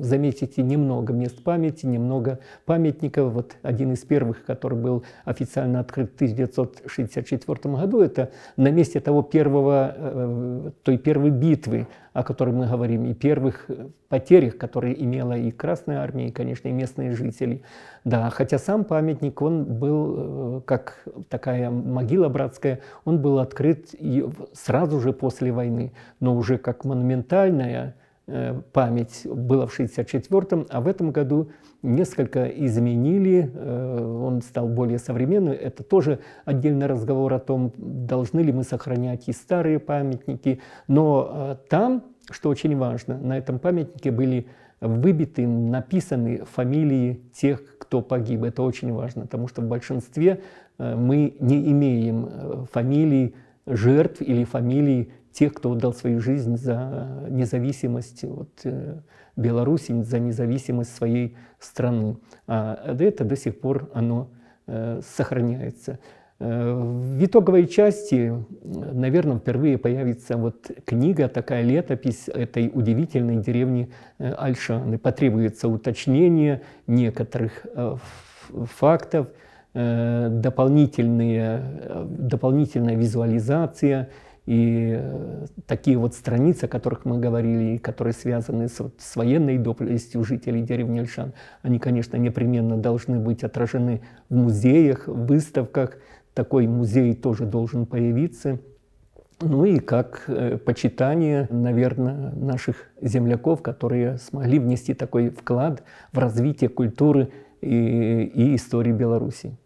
заметите немного мест памяти, немного памятников. Вот один из первых, который был официально открыт в 1964 году, это на месте того первого, э, э, той первой битвы, о которой мы говорим, и первых потерях, которые имела и Красная Армия, и, конечно, и местные жители. Да, хотя сам памятник, он был, как такая могила братская, он был открыт и сразу же после войны войны, но уже как монументальная э, память была в 1964-м, а в этом году несколько изменили, э, он стал более современным. Это тоже отдельный разговор о том, должны ли мы сохранять и старые памятники. Но э, там, что очень важно, на этом памятнике были выбиты, написаны фамилии тех, кто погиб. Это очень важно, потому что в большинстве мы не имеем фамилий жертв или фамилий тех, кто отдал свою жизнь за независимость от э, Беларуси, за независимость своей страны. А это до сих пор оно э, сохраняется. Э, в итоговой части, наверное, впервые появится вот книга, такая летопись этой удивительной деревни Альшаны. Потребуется уточнение некоторых фактов, дополнительные, дополнительная визуализация – и э, такие вот страницы, о которых мы говорили, которые связаны с, вот, с военной доблестью жителей деревни Ольшан, они, конечно, непременно должны быть отражены в музеях, в выставках. Такой музей тоже должен появиться. Ну и как э, почитание, наверное, наших земляков, которые смогли внести такой вклад в развитие культуры и, и истории Беларуси.